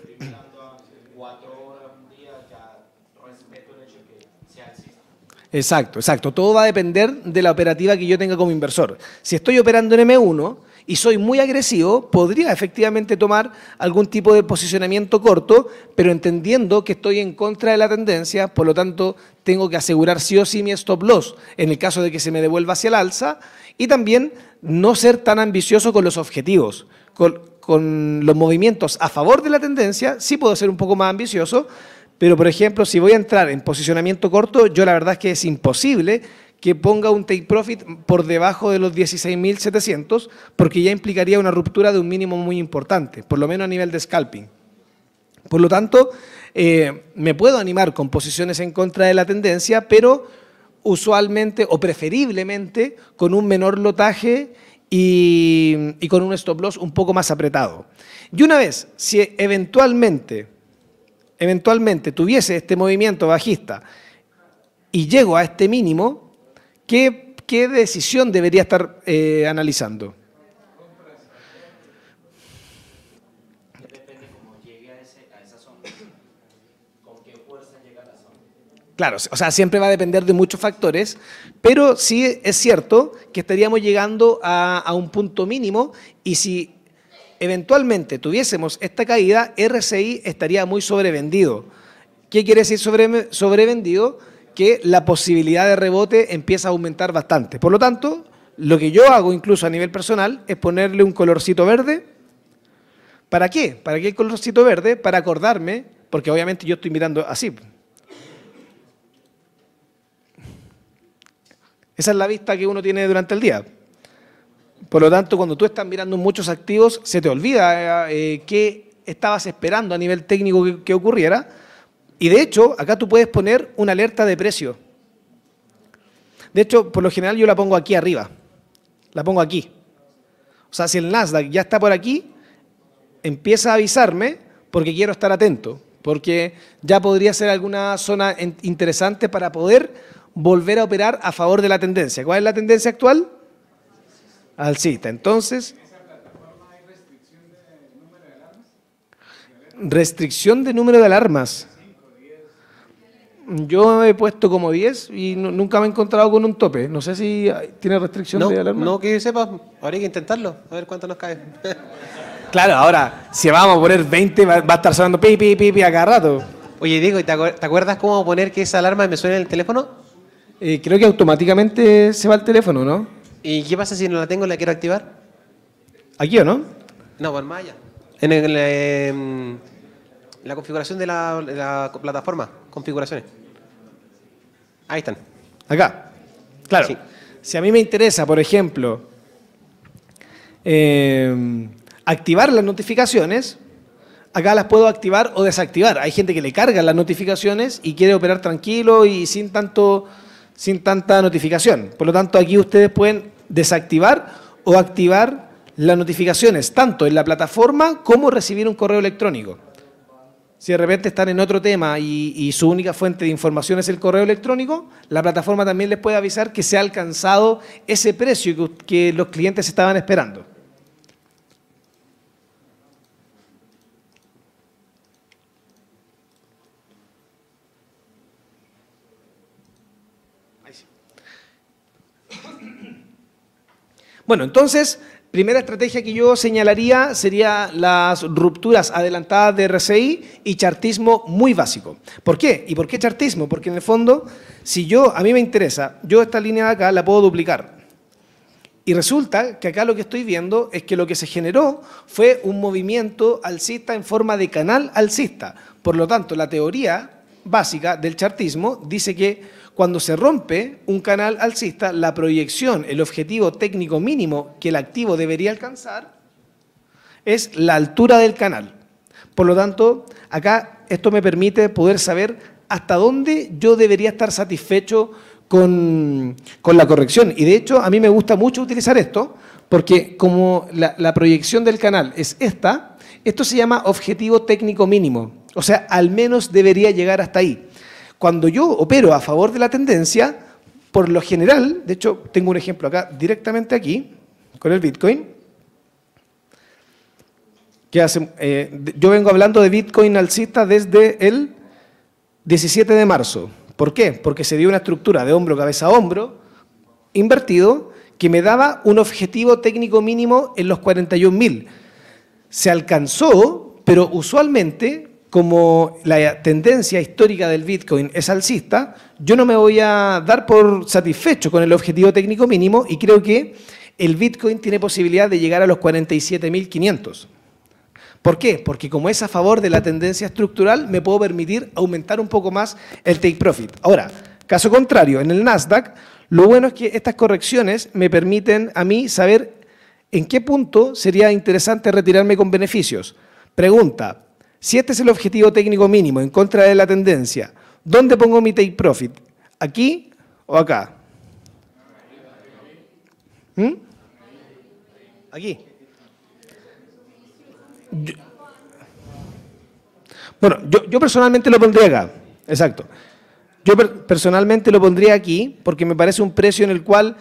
[SPEAKER 2] Exacto, exacto. Todo va a depender de la operativa que yo tenga como inversor. Si estoy operando en M1 y soy muy agresivo, podría efectivamente tomar algún tipo de posicionamiento corto, pero entendiendo que estoy en contra de la tendencia, por lo tanto tengo que asegurar sí o sí mi stop loss en el caso de que se me devuelva hacia el alza y también no ser tan ambicioso con los objetivos. Con, los movimientos a favor de la tendencia, sí puedo ser un poco más ambicioso, pero, por ejemplo, si voy a entrar en posicionamiento corto, yo la verdad es que es imposible que ponga un take profit por debajo de los 16.700, porque ya implicaría una ruptura de un mínimo muy importante, por lo menos a nivel de scalping. Por lo tanto, eh, me puedo animar con posiciones en contra de la tendencia, pero usualmente o preferiblemente con un menor lotaje y con un stop loss un poco más apretado. Y una vez, si eventualmente eventualmente tuviese este movimiento bajista y llego a este mínimo, ¿qué, decisión debería estar analizando? Claro, o sea, siempre va a depender de muchos factores, pero sí es cierto que estaríamos llegando a un punto mínimo y si eventualmente tuviésemos esta caída, RCI estaría muy sobrevendido. ¿Qué quiere decir sobrevendido? Que la posibilidad de rebote empieza a aumentar bastante. Por lo tanto, lo que yo hago incluso a nivel personal es ponerle un colorcito verde. ¿Para qué? ¿Para qué el colorcito verde? Para acordarme, porque obviamente yo estoy mirando así. Esa es la vista que uno tiene durante el día. Por lo tanto, cuando tú estás mirando muchos activos, se te olvida eh, eh, qué estabas esperando a nivel técnico que, que ocurriera. Y de hecho, acá tú puedes poner una alerta de precio. De hecho, por lo general yo la pongo aquí arriba. La pongo aquí. O sea, si el Nasdaq ya está por aquí, empieza a avisarme porque quiero estar atento, porque ya podría ser alguna zona interesante para poder volver a operar a favor de la tendencia. ¿Cuál es la tendencia actual? al cita. Entonces, restricción de número de alarmas. Yo he puesto como 10
[SPEAKER 1] y nunca me he encontrado con un tope. No sé si tiene restricción de alarmas. No, que sepa, habría que intentarlo, a ver cuánto nos cae. [LAUGHS] claro, ahora, si vamos a poner 20, va, a estar sonando pi, pi, pi, a cada rato. Oye, Diego, ¿te, acuerdas cómo poner que esa alarma me suene en el teléfono? Eh, creo que automáticamente se va el teléfono, ¿no? ¿Y qué pasa si no la tengo y la quiero activar? ¿Aquí o no? No, pues, más En, en la em, configuración de la, plataforma, configuraciones.
[SPEAKER 2] Ahí están. Acá. Claro. Si a mí me interesa, por ejemplo, em, activar las notificaciones, acá las puedo activar o desactivar. Hay gente que le carga las notificaciones y quiere operar tranquilo y sin tanto sin tanta notificación. Por lo tanto, aquí ustedes pueden desactivar o activar las notificaciones, tanto en la plataforma como recibir un correo electrónico. Si de repente están en otro tema y, su única fuente de información es el correo electrónico, la plataforma también les puede avisar que se ha alcanzado ese precio que los clientes estaban esperando. Bueno, entonces, primera estrategia que yo señalaría sería las rupturas adelantadas de RCI y chartismo muy básico. ¿Por qué? ¿Y por qué chartismo? Porque en el fondo, si yo, a mí me interesa, yo esta línea de acá la puedo duplicar. Y resulta que acá lo que estoy viendo es que lo que se generó fue un movimiento alcista en forma de canal alcista. Por lo tanto, la teoría básica del chartismo dice que cuando se rompe un canal alcista, la proyección, el objetivo técnico mínimo que el activo debería alcanzar es la altura del canal. Por lo tanto, acá esto me permite poder saber hasta dónde yo debería estar satisfecho con, la corrección. Y de hecho, a mí me gusta mucho utilizar esto, porque como la, la proyección del canal es esta, esto se llama objetivo técnico mínimo. O sea, al menos debería llegar hasta ahí cuando yo opero a favor de la tendencia, por lo general, de hecho tengo un ejemplo acá directamente aquí, con el Bitcoin, eh, yo vengo hablando de Bitcoin alcista desde el 17 de marzo. ¿Por qué? Porque se dio una estructura de hombro, cabeza a hombro, invertido, que me daba un objetivo técnico mínimo en los 41.000. Se alcanzó, pero usualmente como la tendencia histórica del Bitcoin es alcista, yo no me voy a dar por satisfecho con el objetivo técnico mínimo y creo que el Bitcoin tiene posibilidad de llegar a los 47.500. ¿Por qué? Porque como es a favor de la tendencia estructural, me puedo permitir aumentar un poco más el take profit. Ahora, caso contrario, en el Nasdaq, lo bueno es que estas correcciones me permiten a mí saber en qué punto sería interesante retirarme con beneficios. Pregunta, si este es el objetivo técnico mínimo en contra de la tendencia, ¿dónde pongo mi take profit? ¿Aquí o acá? ¿Mm? Aquí. bueno, yo, personalmente lo pondría acá, exacto. Yo personalmente lo pondría aquí porque me parece un precio en el cual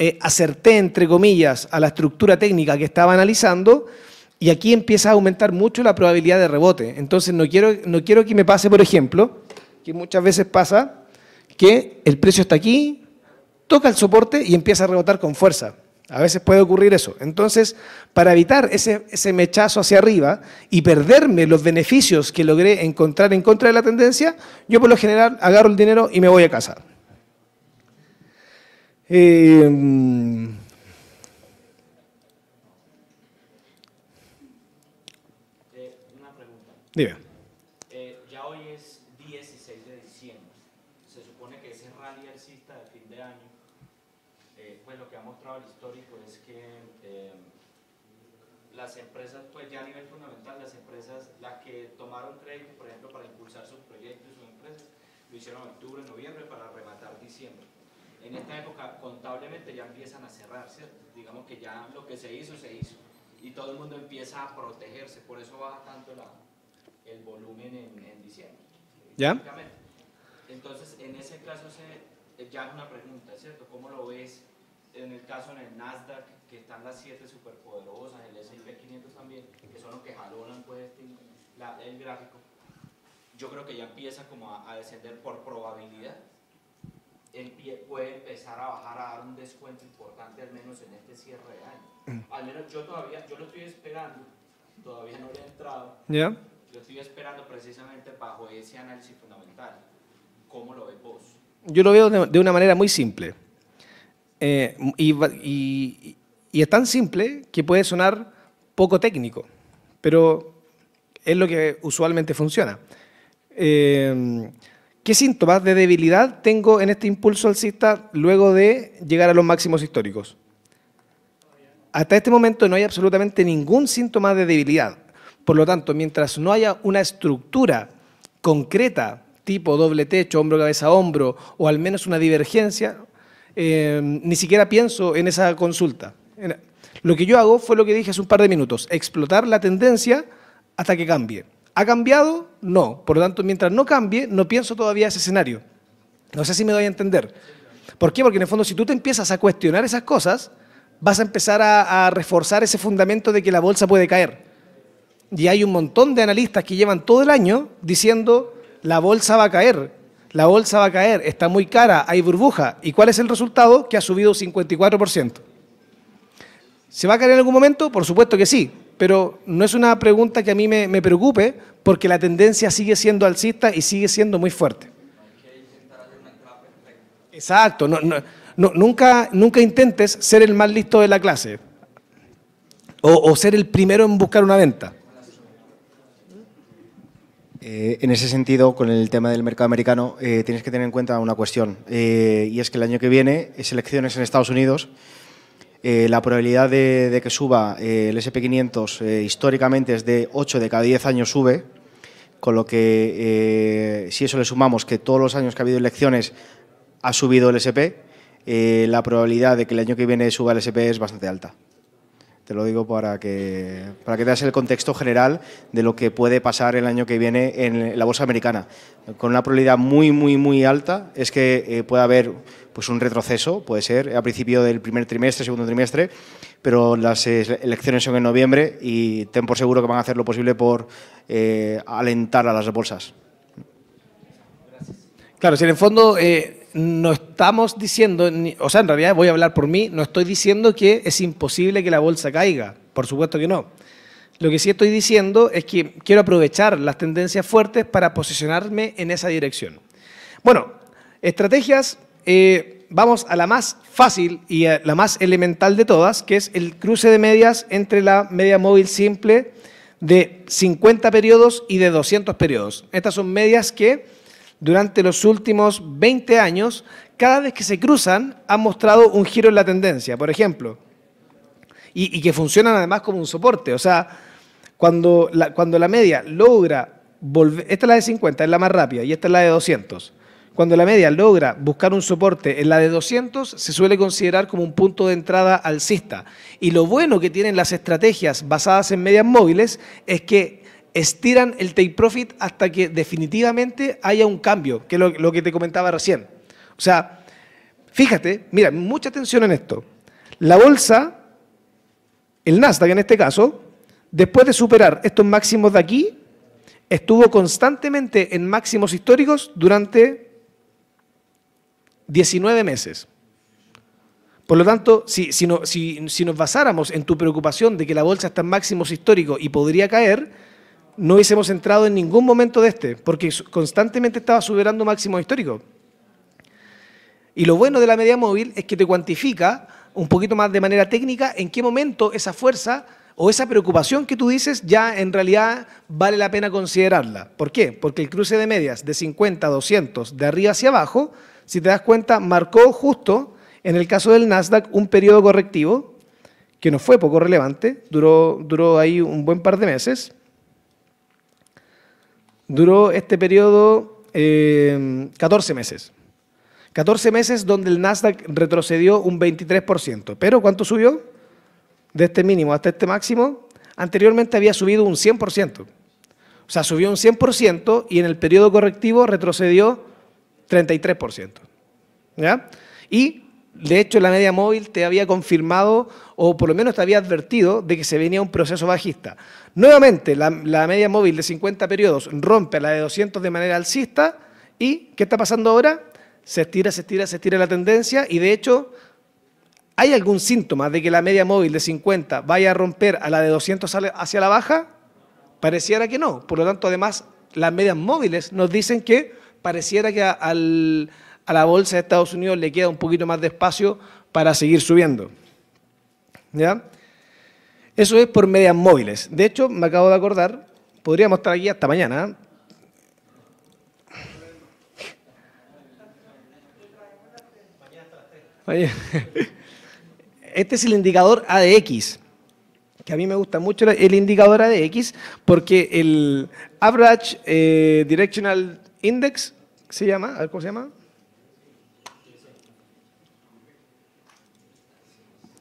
[SPEAKER 2] eh, acerté, entre comillas, a la estructura técnica que estaba analizando y aquí empieza a aumentar mucho la probabilidad de rebote. Entonces no quiero, no quiero que me pase, por ejemplo, que muchas veces pasa que el precio está aquí, toca el soporte y empieza a rebotar con fuerza. A veces puede ocurrir eso. Entonces, para evitar ese, ese, mechazo hacia arriba y perderme los beneficios que logré encontrar en contra de la tendencia, yo por lo general agarro el dinero y me voy a casa. Eh,
[SPEAKER 4] en esta época contablemente ya empiezan a cerrar, Digamos que ya lo que se hizo, se hizo. Y todo el mundo empieza a protegerse, por eso baja tanto el volumen en, diciembre. ¿Ya? Entonces, en ese caso eh, ya es una pregunta, ¿cierto? ¿Cómo lo ves en el caso en el Nasdaq, que están las siete superpoderosas, el S&P 500 también, que son los que jalonan pues, este, el gráfico? Yo creo que ya empieza como a, a descender por probabilidad el puede empezar a bajar a dar un descuento importante al menos en este cierre de año. Mm. Al menos yo todavía, yo lo estoy esperando, todavía no le he entrado. yo estoy esperando precisamente bajo ese análisis fundamental. ¿Cómo lo ves vos?
[SPEAKER 2] Yo lo veo de una manera muy simple. Eh, y, es tan simple que puede sonar poco técnico, pero es lo que usualmente funciona. Eh, ¿Qué síntomas de debilidad tengo en este impulso alcista luego de llegar a los máximos históricos? Hasta este momento no hay absolutamente ningún síntoma de debilidad. Por lo tanto, mientras no haya una estructura concreta, tipo doble techo, hombro, cabeza, hombro, o al menos una divergencia, eh, ni siquiera pienso en esa consulta. Lo que yo hago fue lo que dije hace un par de minutos, explotar la tendencia hasta que cambie. ¿Ha cambiado? No. Por lo tanto, mientras no cambie, no pienso todavía ese escenario. No sé si me doy a entender. ¿Por qué? Porque en el fondo, si tú te empiezas a cuestionar esas cosas, vas a empezar a, a, reforzar ese fundamento de que la bolsa puede caer. Y hay un montón de analistas que llevan todo el año diciendo, la bolsa va a caer, la bolsa va a caer, está muy cara, hay burbuja. ¿Y cuál es el resultado? Que ha subido 54%. ¿Se va a caer en algún momento? Por supuesto que sí, pero no es una pregunta que a mí me, preocupe porque la tendencia sigue siendo alcista y sigue siendo muy fuerte. Exacto, nunca, nunca intentes ser el más listo de la clase o, ser el primero en buscar una venta.
[SPEAKER 3] Eh, en ese sentido, con el tema del mercado americano, eh, tienes que tener en cuenta una cuestión, eh, y es que el año que viene es elecciones en Estados Unidos eh, la probabilidad de, que suba eh, el SP500 eh, históricamente es de 8 de cada 10 años sube, con lo que si eso le sumamos que todos los años que ha habido elecciones ha subido el SP, la probabilidad de que el año que viene suba el SP es bastante alta. Te lo digo para que, para que te das el contexto general de lo que puede pasar el año que viene en la bolsa americana. Con una probabilidad muy, muy, muy alta es que pueda haber pues un retroceso, puede ser, a principio del primer trimestre, segundo trimestre, pero las eh, elecciones son en noviembre y ten por seguro que van a hacer lo posible por eh, alentar a las bolsas.
[SPEAKER 2] Claro, si en el fondo eh, no estamos diciendo, o sea, en realidad voy a hablar por mí, no estoy diciendo que es imposible que la bolsa caiga, por supuesto que no. Lo que sí estoy diciendo es que quiero aprovechar las tendencias fuertes para posicionarme en esa dirección. Bueno, estrategias eh, vamos a la más fácil y la más elemental de todas, que es el cruce de medias entre la media móvil simple de 50 periodos y de 200 periodos. Estas son medias que durante los últimos 20 años, cada vez que se cruzan, han mostrado un giro en la tendencia, por ejemplo, y, que funcionan además como un soporte. O sea, cuando cuando la media logra volver, esta es la de 50, es la más rápida, y esta es la de 200 cuando la media logra buscar un soporte en la de 200, se suele considerar como un punto de entrada alcista. Y lo bueno que tienen las estrategias basadas en medias móviles es que estiran el take profit hasta que definitivamente haya un cambio, que es lo, que te comentaba recién. O sea, fíjate, mira, mucha atención en esto. La bolsa, el Nasdaq en este caso, después de superar estos máximos de aquí, estuvo constantemente en máximos históricos durante 19 meses. Por lo tanto, si, si, no, nos basáramos en tu preocupación de que la bolsa está en máximos históricos y podría caer, no hubiésemos entrado en ningún momento de este, porque constantemente estaba superando máximos históricos. Y lo bueno de la media móvil es que te cuantifica un poquito más de manera técnica en qué momento esa fuerza o esa preocupación que tú dices ya en realidad vale la pena considerarla. ¿Por qué? Porque el cruce de medias de 50 a 200 de arriba hacia abajo si te das cuenta, marcó justo en el caso del Nasdaq un periodo correctivo, que no fue poco relevante, duró, duró ahí un buen par de meses. Duró este periodo 14 eh, meses. 14 meses donde el Nasdaq retrocedió un 23%. ¿Pero cuánto subió? De este mínimo hasta este máximo, anteriormente había subido un 100%. O sea, subió un 100% y en el periodo correctivo retrocedió 33%. ¿Ya? Y de hecho, la media móvil te había confirmado, o por lo menos te había advertido, de que se venía un proceso bajista. Nuevamente, la, media móvil de 50 periodos rompe la de 200 de manera alcista. ¿Y qué está pasando ahora? Se estira, se estira, se estira la tendencia. Y de hecho, ¿hay algún síntoma de que la media móvil de 50 vaya a romper a la de 200 hacia la baja? Pareciera que no. Por lo tanto, además, las medias móviles nos dicen que pareciera que a la bolsa de Estados Unidos le queda un poquito más de espacio para seguir subiendo. ¿Ya? Eso es por medias móviles. De hecho, me acabo de acordar, podríamos estar aquí hasta mañana. ¿eh? [LAUGHS] Este es el indicador ADX, que a mí me gusta mucho el indicador ADX porque el Average eh, Directional Index se llama, a cómo se llama.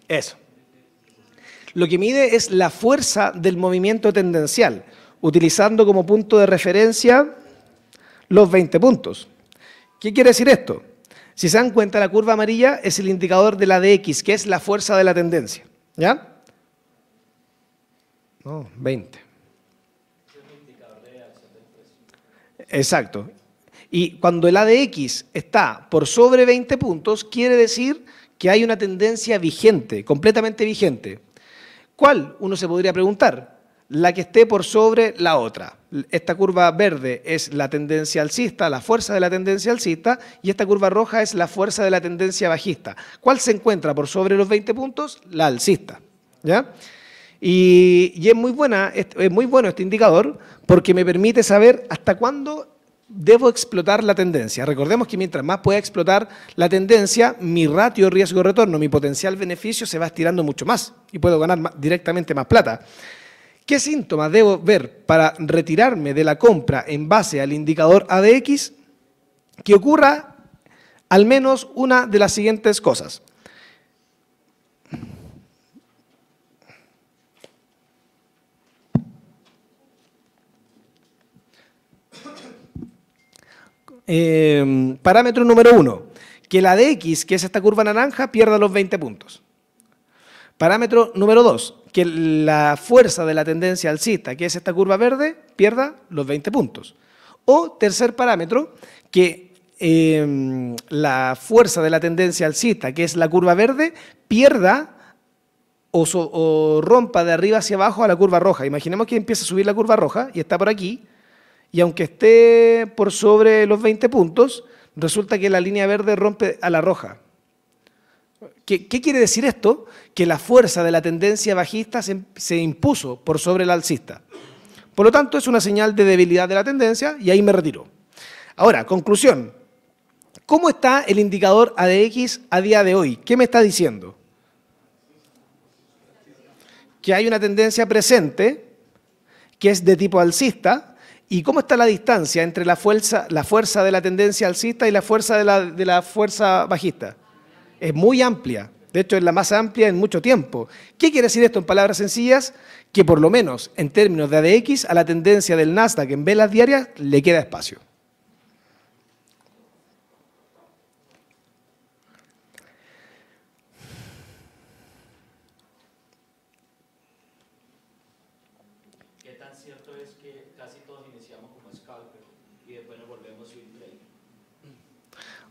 [SPEAKER 2] Eso. Lo que mide es la fuerza del movimiento tendencial, utilizando como punto de referencia los 20 puntos. ¿Qué quiere decir esto? Si se dan cuenta, la curva amarilla es el indicador de la DX, que es la fuerza de la tendencia. ¿Ya? No, 20. Exacto. Y cuando el ADX está por sobre 20 puntos, quiere decir que hay una tendencia vigente, completamente vigente. ¿Cuál? Uno se podría preguntar. La que esté por sobre la otra. Esta curva verde es la tendencia alcista, la fuerza de la tendencia alcista, y esta curva roja es la fuerza de la tendencia bajista. ¿Cuál se encuentra por sobre los 20 puntos? La alcista. ¿Ya? Y, es, muy buena, muy bueno este indicador porque me permite saber hasta cuándo debo explotar la tendencia. Recordemos que mientras más pueda explotar la tendencia, mi ratio riesgo-retorno, mi potencial beneficio se va estirando mucho más y puedo ganar directamente más plata. ¿Qué síntomas debo ver para retirarme de la compra en base al indicador ADX? Que ocurra al menos una de las siguientes cosas. Em, parámetro número uno, que la de X, que es esta curva naranja, pierda los 20 puntos. Parámetro número dos, que la fuerza de la tendencia alcista, que es esta curva verde, pierda los 20 puntos. O tercer parámetro, que em, la fuerza de la tendencia alcista, que es la curva verde, pierda o, o, rompa de arriba hacia abajo a la curva roja. Imaginemos que empieza a subir la curva roja y está por aquí, y aunque esté por sobre los 20 puntos, resulta que la línea verde rompe a la roja. ¿Qué, quiere decir esto? Que la fuerza de la tendencia bajista se, se impuso por sobre la alcista. Por lo tanto, es una señal de debilidad de la tendencia y ahí me retiro. Ahora, conclusión. ¿Cómo está el indicador ADX a día de hoy? ¿Qué me está diciendo? Que hay una tendencia presente que es de tipo alcista, ¿Y cómo está la distancia entre la fuerza, la fuerza de la tendencia alcista y la fuerza de la, de la fuerza bajista? Es muy amplia. De hecho, es la más amplia en mucho tiempo. ¿Qué quiere decir esto en palabras sencillas? Que por lo menos en términos de ADX, a la tendencia del Nasdaq en velas diarias le queda espacio.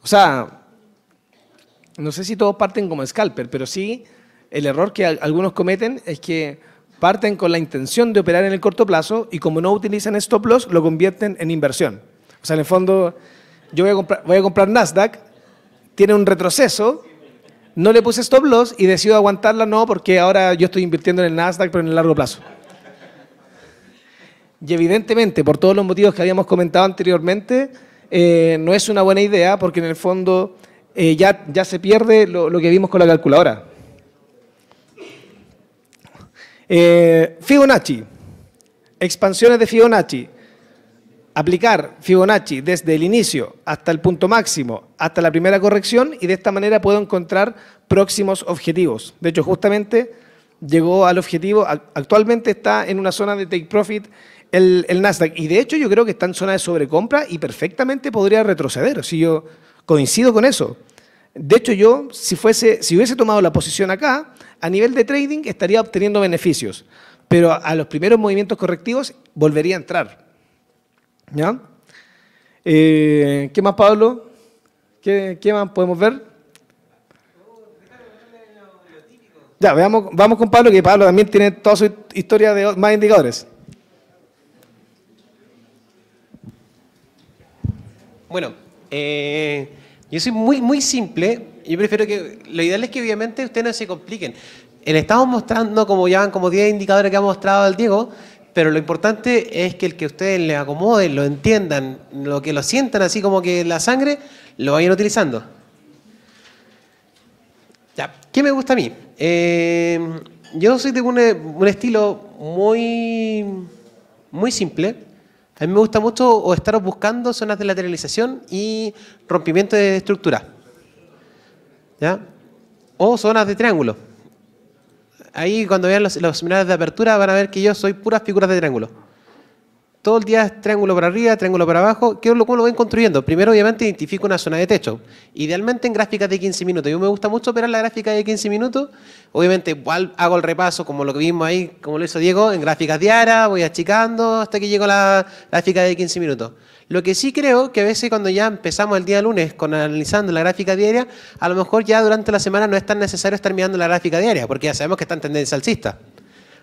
[SPEAKER 2] O sea, no sé si todos parten como scalper, pero sí el error que algunos cometen es que parten con la intención de operar en el corto plazo y como no utilizan stop loss, lo convierten en inversión. O sea, en el fondo, yo voy a, comprar, Nasdaq, tiene un retroceso, no le puse stop loss y decido aguantarla, no, porque ahora yo estoy invirtiendo en el Nasdaq, pero en el largo plazo. Y evidentemente, por todos los motivos que habíamos comentado anteriormente, eh, no es una buena idea porque en el fondo eh, ya, ya se pierde lo, que vimos con la calculadora. Eh, Fibonacci, expansiones de Fibonacci. Aplicar Fibonacci desde el inicio hasta el punto máximo, hasta la primera corrección, y de esta manera puedo encontrar próximos objetivos. De hecho, justamente llegó al objetivo, actualmente está en una zona de take profit el, Nasdaq. Y de hecho yo creo que está en zona de sobrecompra y perfectamente podría retroceder, si yo coincido con eso. De hecho yo, si, fuese, si hubiese tomado la posición acá, a nivel de trading estaría obteniendo beneficios, pero a, los primeros movimientos correctivos volvería a entrar. Eh, ¿Qué más, Pablo? ¿Qué, más podemos ver? Ya, veamos, vamos con Pablo, que Pablo también tiene toda su historia de más indicadores.
[SPEAKER 1] Bueno, eh, yo soy muy, muy simple. Yo prefiero que. Lo ideal es que, obviamente, ustedes no se compliquen. Le estamos mostrando, como ya van como 10 indicadores que ha mostrado el Diego, pero lo importante es que el que ustedes le acomoden, lo entiendan, lo que lo sientan así como que la sangre, lo vayan utilizando. Ya, ¿qué me gusta a mí? Eh, yo soy de un, un estilo muy, muy simple a mí me gusta mucho o estar buscando zonas de lateralización y rompimiento de estructura. O zonas de triángulo. Ahí cuando vean los, seminarios de apertura van a ver que yo soy puras figuras de triángulo. Todo el día es triángulo para arriba, triángulo para abajo. ¿Qué lo, ¿Cómo lo voy construyendo? Primero, obviamente, identifico una zona de techo. Idealmente en gráficas de 15 minutos. A mí me gusta mucho operar la gráfica de 15 minutos. Obviamente, igual hago el repaso, como lo que vimos ahí, como lo hizo Diego, en gráficas diarias, voy achicando hasta que llego a la gráfica de 15 minutos. Lo que sí creo que a veces cuando ya empezamos el día lunes con analizando la gráfica diaria, a lo mejor ya durante la semana no es tan necesario estar mirando la gráfica diaria, porque ya sabemos que está en tendencia alcista.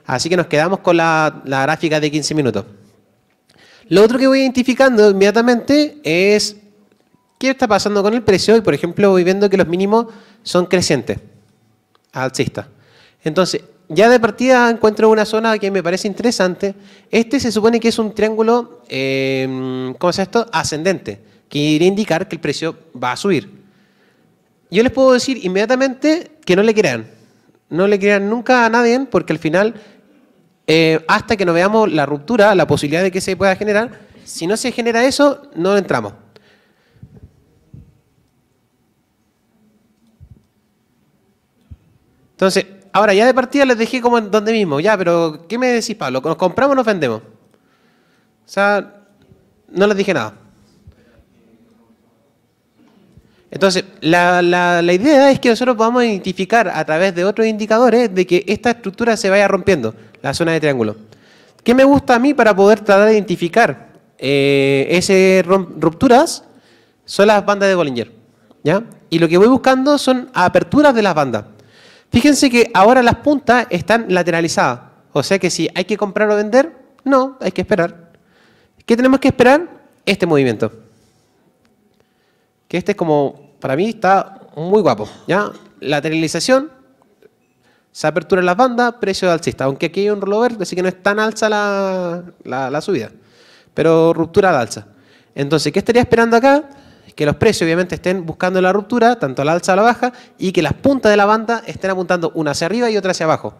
[SPEAKER 1] Así que nos quedamos con la gráfica de 15 minutos. Lo otro que voy identificando inmediatamente es qué está pasando con el precio y, por ejemplo, voy viendo que los mínimos son crecientes, alcistas. Entonces, ya de partida encuentro una zona que me parece interesante. Este se supone que es un triángulo, em, ¿cómo se esto? Ascendente, que iría a indicar que el precio va a subir. Yo les puedo decir inmediatamente que no le crean. No le crean nunca a nadie porque al final eh, hasta que no veamos la ruptura, la posibilidad de que se pueda generar. Si no se genera eso, no entramos. Entonces, ahora ya de partida les dejé como en donde mismo, ya, pero ¿qué me decís, Pablo? ¿Nos compramos o nos vendemos? O sea, no les dije nada. Entonces, la, idea es que nosotros podamos identificar a través de otros indicadores de que esta estructura se vaya rompiendo, la zona de triángulo. ¿Qué me gusta a mí para poder tratar de identificar eh, esas rupturas? Son las bandas de Bollinger. ¿ya? Y lo que voy buscando son aperturas de las bandas. Fíjense que ahora las puntas están lateralizadas. O sea que si hay que comprar o vender, no, hay que esperar. ¿Qué tenemos que esperar? Este movimiento que este es como, para mí está muy guapo, ¿ya? Lateralización, se apertura en las bandas, precio de alcista, aunque aquí hay un rollover, así que no es tan alza la, subida, pero ruptura de alza. Entonces, ¿qué estaría esperando acá? que los precios obviamente estén buscando la ruptura, tanto a la alza a la baja, y que las puntas de la banda estén apuntando una hacia arriba y otra hacia abajo.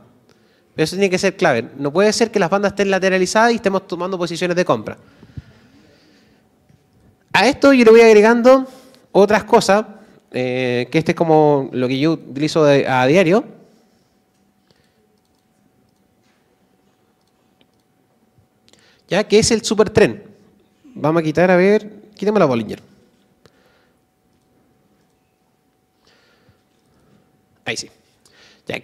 [SPEAKER 1] eso tiene que ser clave. No puede ser que las bandas estén lateralizadas y estemos tomando posiciones de compra. A esto yo le voy agregando otras cosas, eh, que este es como lo que yo utilizo a diario. Ya, que es el super tren. Vamos a quitar, a ver, quítame la Bollinger. Ahí sí.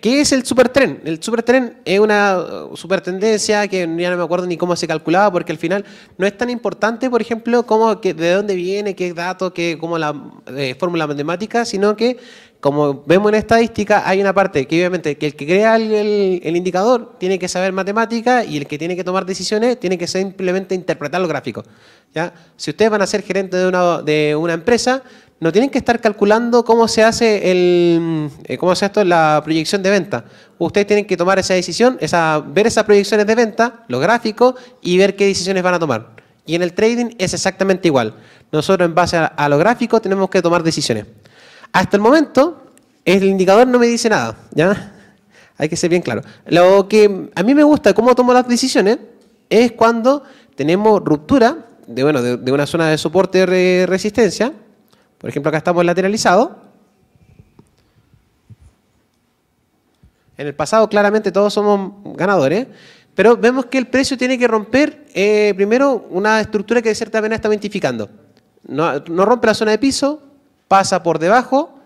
[SPEAKER 1] ¿Qué es el tren? El tren es una uh, supertendencia que ya no me acuerdo ni cómo se calculaba, porque al final no es tan importante, por ejemplo, de dónde viene, qué datos, qué, como la eh, fórmula matemática, sino que, como vemos en estadística, hay una parte que obviamente que el que crea el, indicador tiene que saber matemática y el que tiene que tomar decisiones tiene que simplemente interpretar los gráficos. ¿ya? Si ustedes van a ser gerente de de una empresa, no tienen que estar calculando cómo se hace el eh, cómo se esto la proyección de venta. Ustedes tienen que tomar esa decisión, esa, ver esas proyecciones de venta, los gráficos y ver qué decisiones van a tomar. Y en el trading es exactamente igual. Nosotros en base a, lo los gráficos tenemos que tomar decisiones. Hasta el momento el indicador no me dice nada, ¿ya? [LAUGHS] Hay que ser bien claro. Lo que a mí me gusta cómo tomo las decisiones es cuando tenemos ruptura de, bueno, de, de una zona de soporte de resistencia por ejemplo, acá estamos lateralizado. En el pasado claramente todos somos ganadores, pero vemos que el precio tiene que romper eh, primero una estructura que de cierta manera está ventificando. No, rompe la zona de piso, pasa por debajo,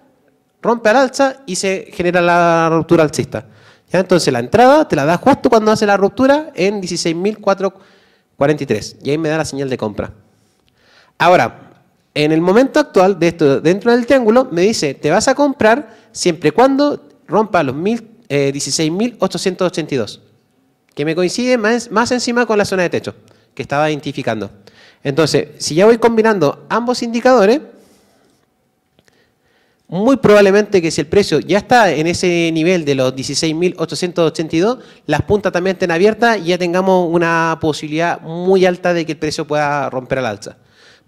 [SPEAKER 1] rompe al alza y se genera la ruptura alcista. Entonces la entrada te la da justo cuando hace la ruptura en 16.443 y ahí me da la señal de compra. Ahora, en el momento actual, de esto, dentro del triángulo, me dice, te vas a comprar siempre y cuando rompa los 16.882, eh, que me coincide más, más encima con la zona de techo que estaba identificando. Entonces, si ya voy combinando ambos indicadores, muy probablemente que si el precio ya está en ese nivel de los 16.882, las puntas también estén abiertas y ya tengamos una posibilidad muy alta de que el precio pueda romper al alza.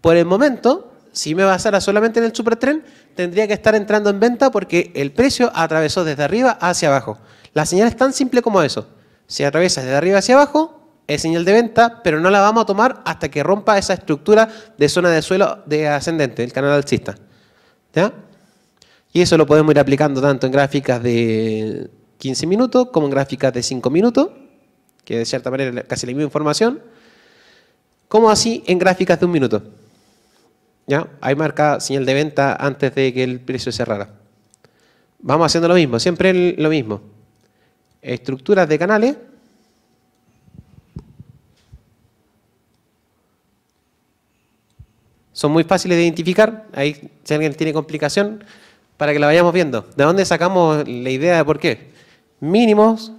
[SPEAKER 1] Por el momento, si me basara solamente en el supertren, tendría que estar entrando en venta porque el precio atravesó desde arriba hacia abajo. La señal es tan simple como eso. Si atraviesa desde arriba hacia abajo, es señal de venta, pero no la vamos a tomar hasta que rompa esa estructura de zona de suelo de ascendente, el canal alcista. ¿Ya? Y eso lo podemos ir aplicando tanto en gráficas de 15 minutos como en gráficas de 5 minutos, que de cierta manera casi la misma información, como así en gráficas de un minuto. ¿ya? Ahí marca señal de venta antes de que el precio cerrara. Vamos haciendo lo mismo, siempre lo mismo. Estructuras de canales. Son muy fáciles de identificar. Ahí, si alguien tiene complicación, para que la vayamos viendo. ¿De dónde sacamos la idea de por qué? Mínimos,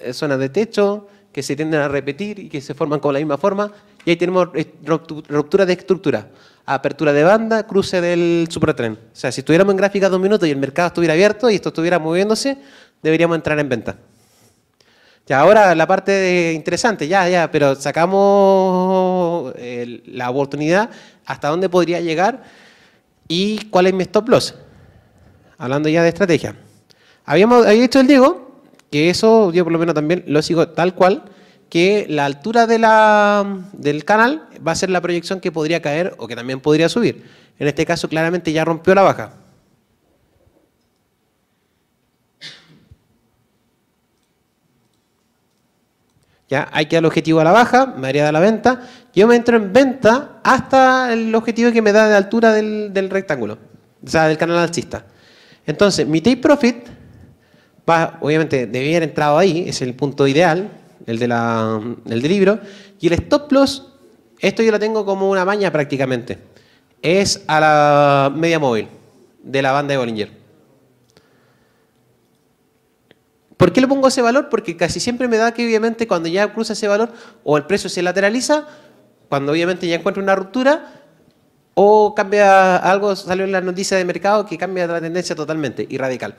[SPEAKER 1] eh, zonas de techo, que se tienden a repetir y que se forman con la misma forma, y ahí tenemos ruptura de estructura, apertura de banda, cruce del supertren. O sea, si estuviéramos en gráfica dos minutos y el mercado estuviera abierto y esto estuviera moviéndose, deberíamos entrar en venta. Y ahora la parte interesante, ya, ya, pero sacamos eh, la oportunidad, hasta dónde podría llegar y cuál es mi stop loss. Hablando ya de estrategia. Habíamos, había dicho el Diego que eso yo por lo menos también lo sigo tal cual que la altura de del canal va a ser la proyección que podría caer o que también podría subir. En este caso claramente ya rompió la baja. ¿Ya? hay que el objetivo a la baja, me haría de la venta. Yo me entro en venta hasta el objetivo que me da de altura del, rectángulo, o sea, del canal alcista. Entonces, mi take profit va, obviamente, debiera haber entrado ahí, es el punto ideal, el, de la, libro. Y el stop loss, esto yo lo tengo como una baña prácticamente. Es a la media móvil de la banda de Bollinger. ¿Por qué le pongo ese valor? Porque casi siempre me da que obviamente cuando ya cruza ese valor o el precio se lateraliza, cuando obviamente ya encuentra una ruptura, o cambia algo, salió en la noticia de mercado que cambia la tendencia totalmente y radical.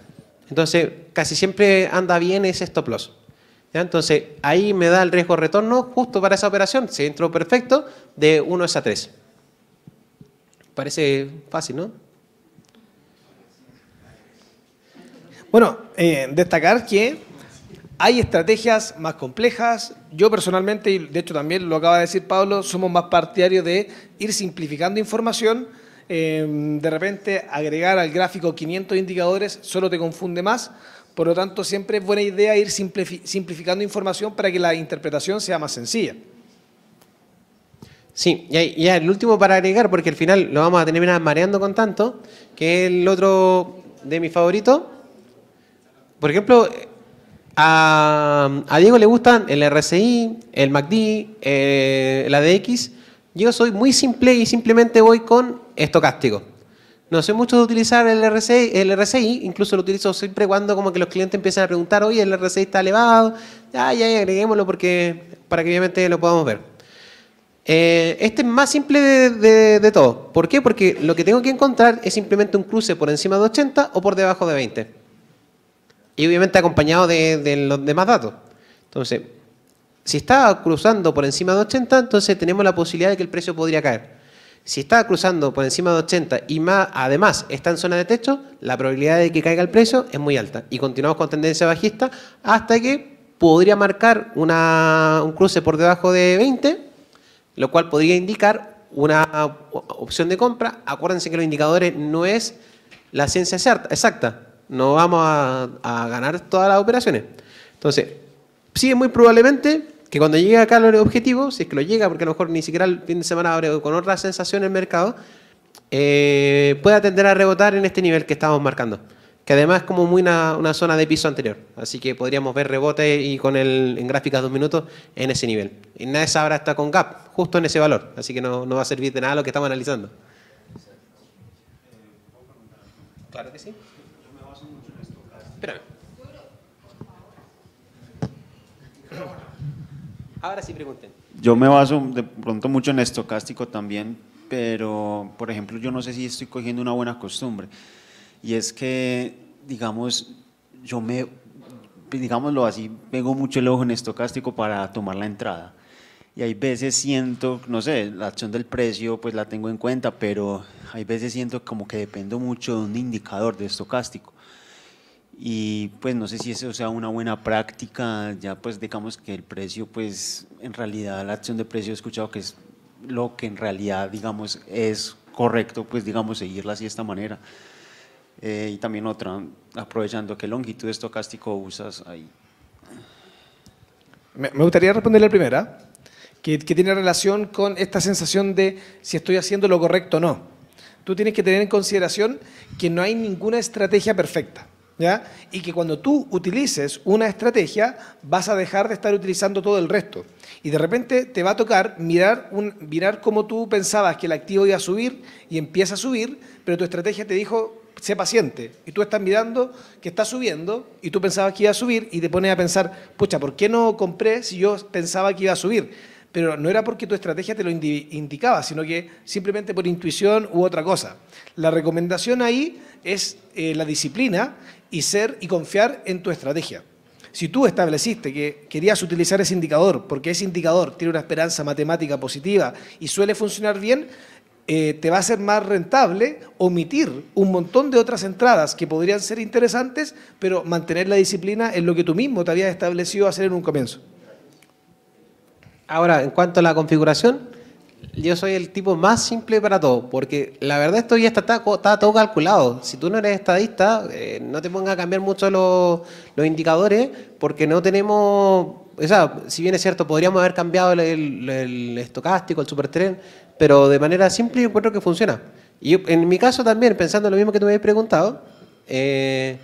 [SPEAKER 1] Entonces, casi siempre anda bien ese stop loss. Entonces, ahí me da el riesgo de retorno justo para esa operación, se entró perfecto, de 1 a 3. Parece fácil, ¿no?
[SPEAKER 2] Bueno, eh, destacar que hay estrategias más complejas. Yo personalmente, y de hecho también lo acaba de decir Pablo, somos más partidarios de ir simplificando información. Eh, de repente agregar al gráfico 500 indicadores solo te confunde más por lo tanto, siempre es buena idea ir simplificando información para que la interpretación sea más sencilla.
[SPEAKER 1] Sí, y ya el último para agregar, porque al final lo vamos a terminar mareando con tanto, que es el otro de mis favoritos. Por ejemplo, a, Diego le gustan el RSI, el MACD, eh, la DX. Yo soy muy simple y simplemente voy con estocástico. No sé mucho de utilizar el RSI, el RSI incluso lo utilizo siempre cuando como que los clientes empiezan a preguntar, oye, el RSI está elevado, ya, ya agreguémoslo porque, para que obviamente lo podamos ver. Eh, este es más simple de, todo. ¿Por qué? Porque lo que tengo que encontrar es simplemente un cruce por encima de 80 o por debajo de 20. Y obviamente acompañado de, de los demás datos. Entonces, si está cruzando por encima de 80, entonces tenemos la posibilidad de que el precio podría caer. Si está cruzando por encima de 80 y más, además está en zona de techo, la probabilidad de que caiga el precio es muy alta. Y continuamos con tendencia bajista hasta que podría marcar un cruce por debajo de 20, lo cual podría indicar una opción de compra. Acuérdense que los indicadores no es la ciencia exacta. No vamos a, ganar todas las operaciones. Entonces, sí, muy probablemente que cuando llegue acá el objetivo, si es que lo llega, porque a lo mejor ni siquiera el fin de semana abre con otra sensación en el mercado, eh, pueda tender a rebotar en este nivel que estamos marcando, que además es como muy una, zona de piso anterior, así que podríamos ver rebote y con el en gráficas de un minuto en ese nivel. Y nadie sabrá está con gap, justo en ese valor, así que no, no va a servir de nada lo que estamos analizando. Claro que sí. Ahora sí pregunten.
[SPEAKER 3] Yo me baso de pronto mucho en estocástico también, pero por ejemplo yo no sé si estoy cogiendo una buena costumbre. Y es que, digamos, yo me, digámoslo así, pego mucho el ojo en estocástico para tomar la entrada. Y hay veces siento, no sé, la acción del precio pues la tengo en cuenta, pero hay veces siento como que dependo mucho de un indicador de estocástico y pues no sé si eso sea una buena práctica, ya pues digamos que el precio, pues en realidad la acción de precio he escuchado que es lo que en realidad digamos es correcto, pues digamos seguirla así de esta manera. Eh, y también otra, aprovechando qué longitud estocástico usas ahí.
[SPEAKER 2] Me gustaría responder la primera, que tiene relación con esta sensación de si estoy haciendo lo correcto o no. Tú tienes que tener en consideración que no hay ninguna estrategia perfecta. Y que cuando tú utilices una estrategia, vas a dejar de estar utilizando todo el resto. Y de repente te va a tocar mirar, un, mirar cómo tú pensabas que el activo iba a subir y empieza a subir, pero tu estrategia te dijo, sé paciente. Y tú estás mirando que está subiendo y tú pensabas que iba a subir y te pones a pensar, pucha, ¿por qué no compré si yo pensaba que iba a subir? Pero no era porque tu estrategia te lo indicaba, sino que simplemente por intuición u otra cosa. La recomendación ahí es eh, la disciplina y ser y confiar en tu estrategia. Si tú estableciste que querías utilizar ese indicador, porque ese indicador tiene una esperanza matemática positiva y suele funcionar bien, eh, te va a ser más rentable omitir un montón de otras entradas que podrían ser interesantes, pero mantener la disciplina en lo que tú mismo te habías establecido hacer en un comienzo.
[SPEAKER 1] Ahora, en cuanto a la configuración, yo soy el tipo más simple para todo, porque la verdad esto ya está, todo calculado. Si tú no eres estadista, eh, no te pongas a cambiar mucho los, indicadores, porque no tenemos, o sea, si bien es cierto, podríamos haber cambiado el, el, el estocástico, el supertren, pero de manera simple yo encuentro que funciona. Y en mi caso también, pensando lo mismo que tú me habías preguntado, eh,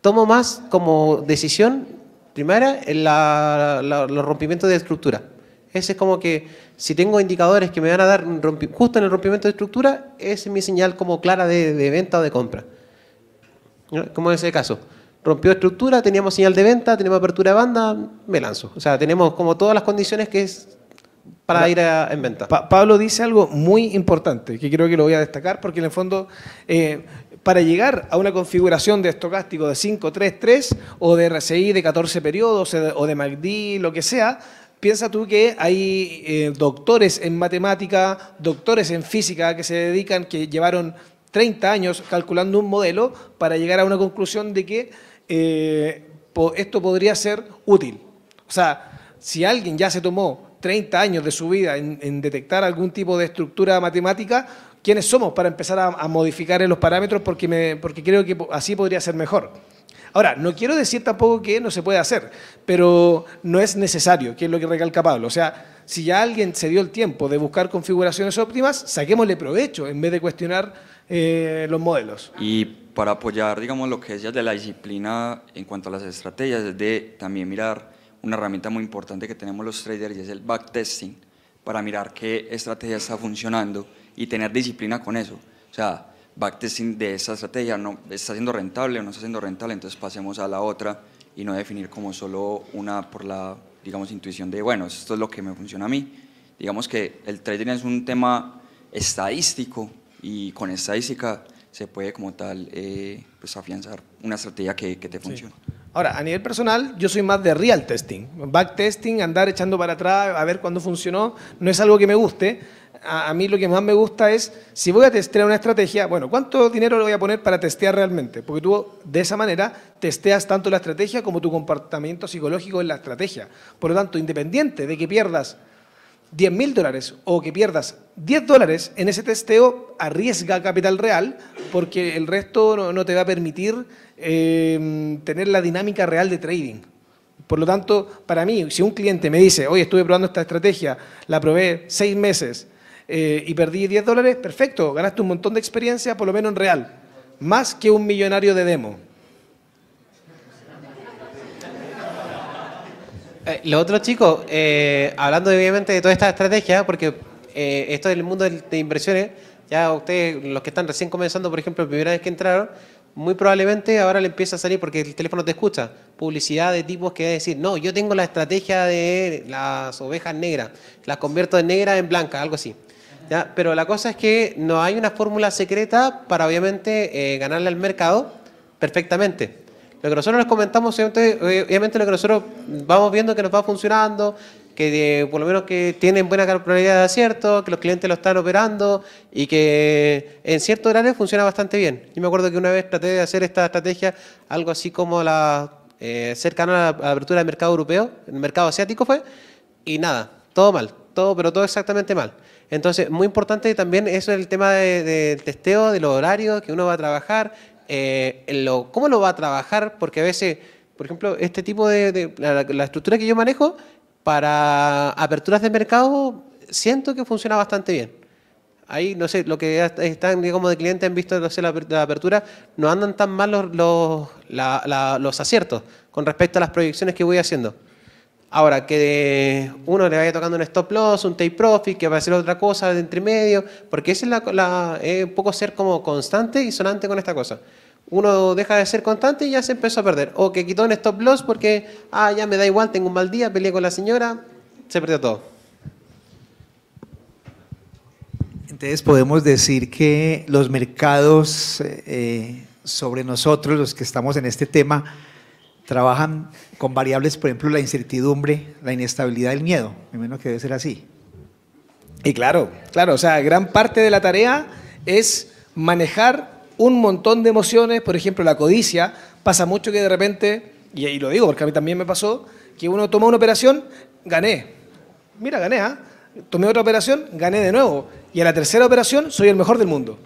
[SPEAKER 1] tomo más como decisión primera los rompimientos de estructura. Ese es como que si tengo indicadores que me van a dar justo en el rompimiento de estructura, es mi señal como clara de, venta o de compra. Como en ese caso. Rompió estructura, teníamos señal de venta, tenemos apertura de banda, me lanzo. O sea, tenemos como todas las condiciones que es para ir en venta. Pablo dice algo
[SPEAKER 2] muy importante, que creo que lo voy a destacar, porque en el fondo eh, para llegar a una configuración de estocástico de 5-3-3 o de RSI de 14 periodos o de MACD, lo que sea, Piensa tú que hay eh, doctores en matemática, doctores en física que se dedican, que llevaron 30 años calculando un modelo para llegar a una conclusión de que eh, esto podría ser útil. O sea, si alguien ya se tomó 30 años de su vida en, detectar algún tipo de estructura matemática, ¿quiénes somos para empezar a, modificar los parámetros? porque creo que así podría ser mejor. Ahora, no quiero decir tampoco que no se puede hacer, pero no es necesario, que es lo que recalca Pablo. O sea, si ya alguien se dio el tiempo de buscar configuraciones óptimas, saquémosle provecho en vez de cuestionar eh, los modelos.
[SPEAKER 4] Y para apoyar, digamos, lo que es ya de la disciplina en cuanto a las estrategias, es de también mirar una herramienta muy importante que tenemos los traders y es el backtesting, para mirar qué estrategia está funcionando y tener disciplina con eso. O sea, backtesting de esa estrategia no está siendo rentable o no está siendo rentable, entonces pasemos a la otra y no definir como solo una por la, digamos, intuición de, bueno, esto es lo que me funciona a mí. Digamos que el trading es un tema estadístico y con estadística se puede como tal eh, pues afianzar una estrategia que, que te funcione.
[SPEAKER 2] Ahora, a nivel personal, yo soy más de real testing. Back testing, andar echando para atrás, a ver cuándo funcionó, no es algo que me guste a, mí lo que más me gusta es, si voy a testear una estrategia, bueno, ¿cuánto dinero le voy a poner para testear realmente? Porque tú de esa manera testeas tanto la estrategia como tu comportamiento psicológico en la estrategia. Por lo tanto, independiente de que pierdas 10 mil dólares o que pierdas 10 dólares en ese testeo, arriesga capital real porque el resto no, te va a permitir em, tener la dinámica real de trading. Por lo tanto, para mí, si un cliente me dice, oye, estuve probando esta estrategia, la probé seis meses, eh, y perdí 10 dólares, perfecto, ganaste un montón de experiencia, por lo menos en real, más que un millonario
[SPEAKER 1] de demo. Eh, lo otro, chicos, eh, hablando obviamente de toda esta estrategia, porque esto el mundo de inversiones, ya ustedes, los que están recién comenzando, por ejemplo, primera vez que entraron, muy probablemente ahora le empieza a salir porque el teléfono te escucha. Publicidad de tipos que va a decir, no, yo tengo la estrategia de las ovejas negras, las convierto de negras en blanca, algo así. Pero la cosa es que no hay una fórmula secreta para obviamente eh, ganarle al mercado perfectamente. Lo que nosotros les comentamos, eh, obviamente lo que nosotros vamos viendo que nos va funcionando, que eh, por lo menos que tienen buena probabilidad de acierto, que los clientes lo están operando y que en ciertos horarios funciona bastante bien. Yo me acuerdo que una vez traté de hacer esta estrategia, algo así como la eh, cercana a la apertura del mercado europeo, el mercado asiático fue, y nada, todo mal, todo, pero todo exactamente mal. Entonces, muy importante también es el tema del testeo, de los horarios que uno va a trabajar, eh, lo, cómo lo va a trabajar, porque a veces, por ejemplo, este tipo de, la, estructura que yo manejo para aperturas de mercado, siento que funciona bastante bien. Ahí, no sé, lo que están, como de cliente han visto, hacer la, apertura, no andan tan mal los, los aciertos con respecto a las proyecciones que voy haciendo. Ahora, que uno le vaya tocando un stop loss, un take profit, que va a ser otra cosa de entre medio, porque esa es la, un poco ser como constante y sonante con esta cosa. Uno deja de ser constante y ya se empezó a perder. O que quitó un stop loss porque, ah, ya me da igual, tengo un mal día, peleé con la señora, se perdió todo. Entonces podemos
[SPEAKER 2] decir que los mercados eh, eh, sobre nosotros, los que estamos en este tema, trabajan con variables, por ejemplo, la incertidumbre, la inestabilidad, el miedo. menos que debe ser así. Y claro, claro, o sea, gran parte de la tarea es manejar un montón de emociones, por ejemplo, la codicia, pasa mucho que de repente, y, lo digo porque a mí también me pasó, que uno toma una operación, gané, mira, gané, ¿ah? tomé otra operación, gané de nuevo, y a la tercera operación soy el mejor del mundo.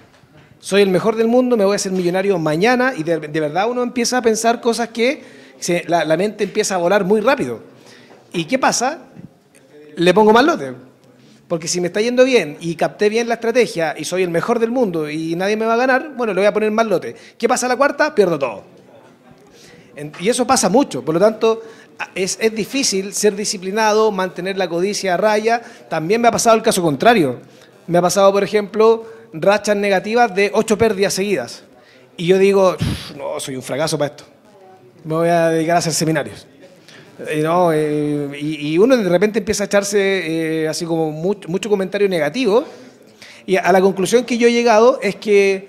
[SPEAKER 2] Soy el mejor del mundo, me voy a ser millonario mañana y de verdad uno empieza a pensar cosas que la, mente empieza a volar muy rápido. ¿Y qué pasa? Le pongo más lote. Porque si me está yendo bien y capté bien la estrategia y soy el mejor del mundo y nadie me va a ganar, bueno, le voy a poner más lote. ¿Qué pasa a la cuarta? Pierdo todo. Y eso pasa mucho. Por lo tanto, es, es, difícil ser disciplinado, mantener la codicia a raya. También me ha pasado el caso contrario. Me ha pasado, por ejemplo, rachas negativas de ocho pérdidas seguidas. Y yo digo, no, soy un fracaso para esto me voy a dedicar a hacer seminarios. No, eh, y, uno de repente empieza a echarse eh, así como mucho, mucho, comentario negativo. Y a la conclusión que yo he llegado es que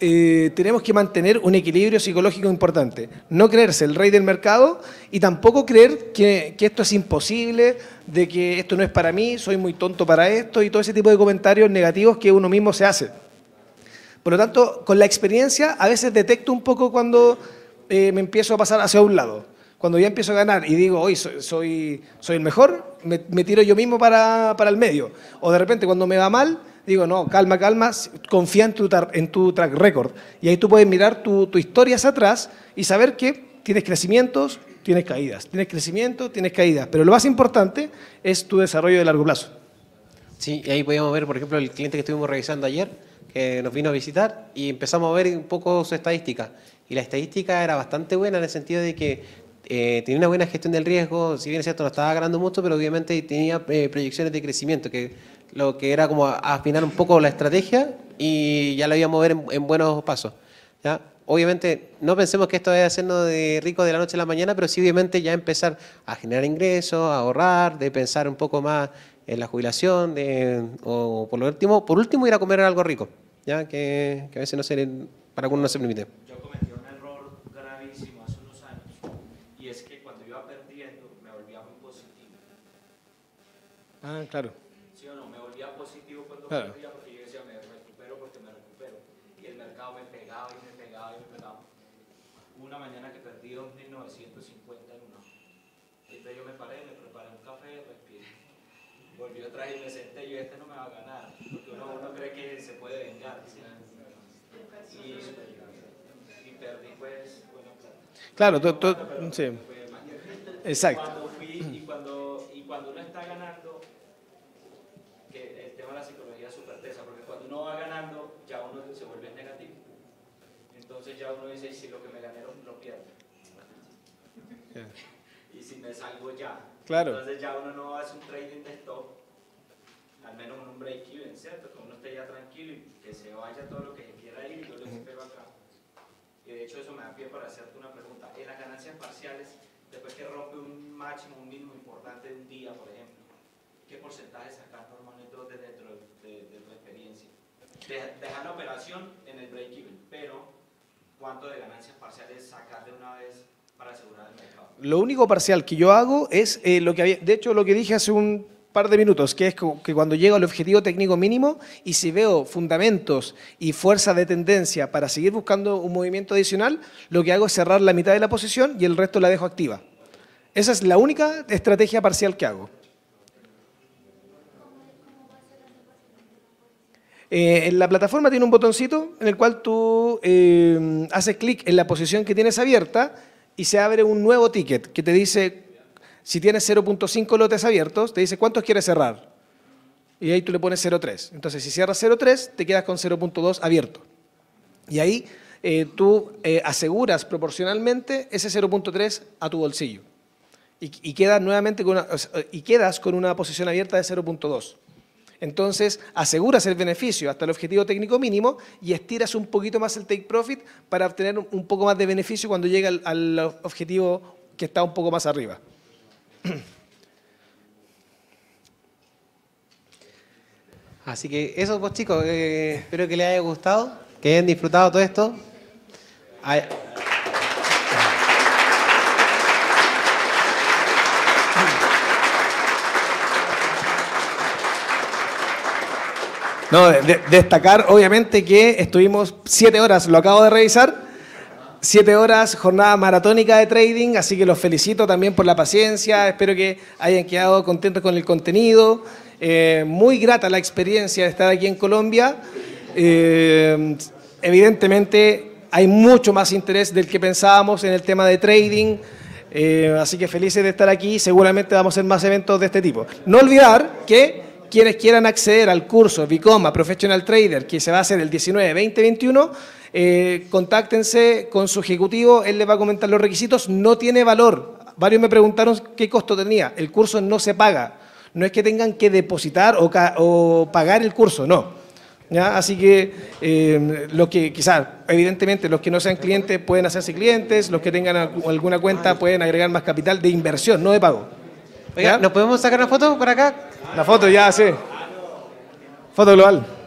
[SPEAKER 2] eh, tenemos que mantener un equilibrio psicológico importante. No creerse el rey del mercado y tampoco creer que, que, esto es imposible, de que esto no es para mí, soy muy tonto para esto y todo ese tipo de comentarios negativos que uno mismo se hace. Por lo tanto, con la experiencia a veces detecto un poco cuando eh, me empiezo a pasar hacia un lado. Cuando ya empiezo a ganar y digo, hoy soy, soy, el mejor, me, tiro yo mismo para, el medio. O de repente cuando me va mal, digo, no, calma, calma, confía en tu, en tu track record. Y ahí tú puedes mirar tu, tu historia atrás y saber que tienes crecimientos, tienes caídas. Tienes crecimiento, tienes caídas. Pero lo más importante
[SPEAKER 1] es tu desarrollo de largo plazo. Sí, y ahí podíamos ver, por ejemplo, el cliente que estuvimos revisando ayer, que nos vino a visitar, y empezamos a ver un poco su estadística y la estadística era bastante buena en el sentido de que eh, tenía una buena gestión del riesgo, si bien es cierto, no estaba ganando mucho, pero obviamente tenía eh, proyecciones de crecimiento, que lo que era como afinar un poco la estrategia y ya la iba a mover en, buenos pasos. ¿ya? Obviamente, no pensemos que esto vaya hacernos de rico de la noche a la mañana, pero sí obviamente ya empezar a generar ingresos, a ahorrar, de pensar un poco más en la jubilación, de, o por lo último, por último ir a comer algo rico, ya que, a veces no se, para algunos no se permite. Yo
[SPEAKER 2] Ah, claro.
[SPEAKER 4] Sí o no, me volvía positivo cuando me perdía porque yo decía, me recupero porque me recupero. Y el mercado me pegaba y me pegaba y me pegaba. Una mañana que perdí 2950 en una. Entonces yo me paré, me preparé un café, respiré. [LAUGHS] Volví otra vez y me senté, yo este no me va a ganar. Porque uno, cree que se puede vengar. Y, perdí pues, bueno,
[SPEAKER 2] Claro, todo, sí. Exacto.
[SPEAKER 4] ya uno dice, si lo que me ganaron lo pierdo. [LAUGHS] Y si me salgo ya. Claro. Entonces ya uno no hace un trading de stop, al menos un break-even, ¿cierto? Que uno esté ya tranquilo y que se vaya todo lo que se quiera ir y yo lo espero acá. Y de hecho eso me da pie para hacerte una pregunta. En las ganancias parciales, después que rompe un máximo, un mínimo importante de un día, por ejemplo, ¿qué porcentaje sacas normalmente dentro de, de, de tu experiencia? Deja, la operación en el break-even, pero cuánto de ganancias parciales sacar de una vez
[SPEAKER 2] para asegurar el mercado. Lo único parcial que yo hago es eh, lo que había, de hecho lo que dije hace un par de minutos, que es que cuando llego al objetivo técnico mínimo y si veo fundamentos y fuerza de tendencia para seguir buscando un movimiento adicional, lo que hago es cerrar la mitad de la posición y el resto la dejo activa. Esa es la única estrategia parcial que hago. en eh, la plataforma tiene un botoncito en el cual tú eh, haces clic en la posición que tienes abierta y se abre un nuevo ticket que te dice, si tienes 0.5 lotes abiertos, te dice cuántos quieres cerrar. Y ahí tú le pones 0.3. Entonces, si cierras 0.3, te quedas con 0.2 abierto. Y ahí eh, tú aseguras proporcionalmente ese 0.3 a tu bolsillo. Y, quedas nuevamente y quedas con una posición abierta de 0.2. Entonces, aseguras el beneficio hasta el objetivo técnico mínimo y estiras un poquito más el take profit para obtener un poco más de beneficio cuando llega al, objetivo que está un poco más arriba. [CLEARS THROAT]
[SPEAKER 1] Así que eso pues chicos, eh, espero que les haya gustado, que hayan disfrutado todo esto.
[SPEAKER 2] No, destacar obviamente que estuvimos siete horas, lo acabo de revisar, siete horas, jornada maratónica de trading, así que los felicito también por la paciencia, espero que hayan quedado contentos con el contenido. Eh, muy grata la experiencia de estar aquí en Colombia. Eh, evidentemente hay mucho más interés del que pensábamos en el tema de trading, eh, así que felices de estar aquí, seguramente vamos a hacer más eventos de este tipo. No olvidar que quienes quieran acceder al curso Vicoma Professional Trader, que se va a hacer el 19, 20, 21, contáctense con su ejecutivo, él les va a comentar los requisitos, no tiene valor. Varios me preguntaron qué costo tenía, el curso no se paga, no es que tengan que depositar o, pagar el curso, no. Así que em, los que quizás, evidentemente, los que no sean clientes pueden hacerse clientes, los que tengan alguna cuenta pueden agregar más capital de inversión, no de pago.
[SPEAKER 1] ¿nos podemos sacar una foto por acá? La foto, ya, sí. Foto global.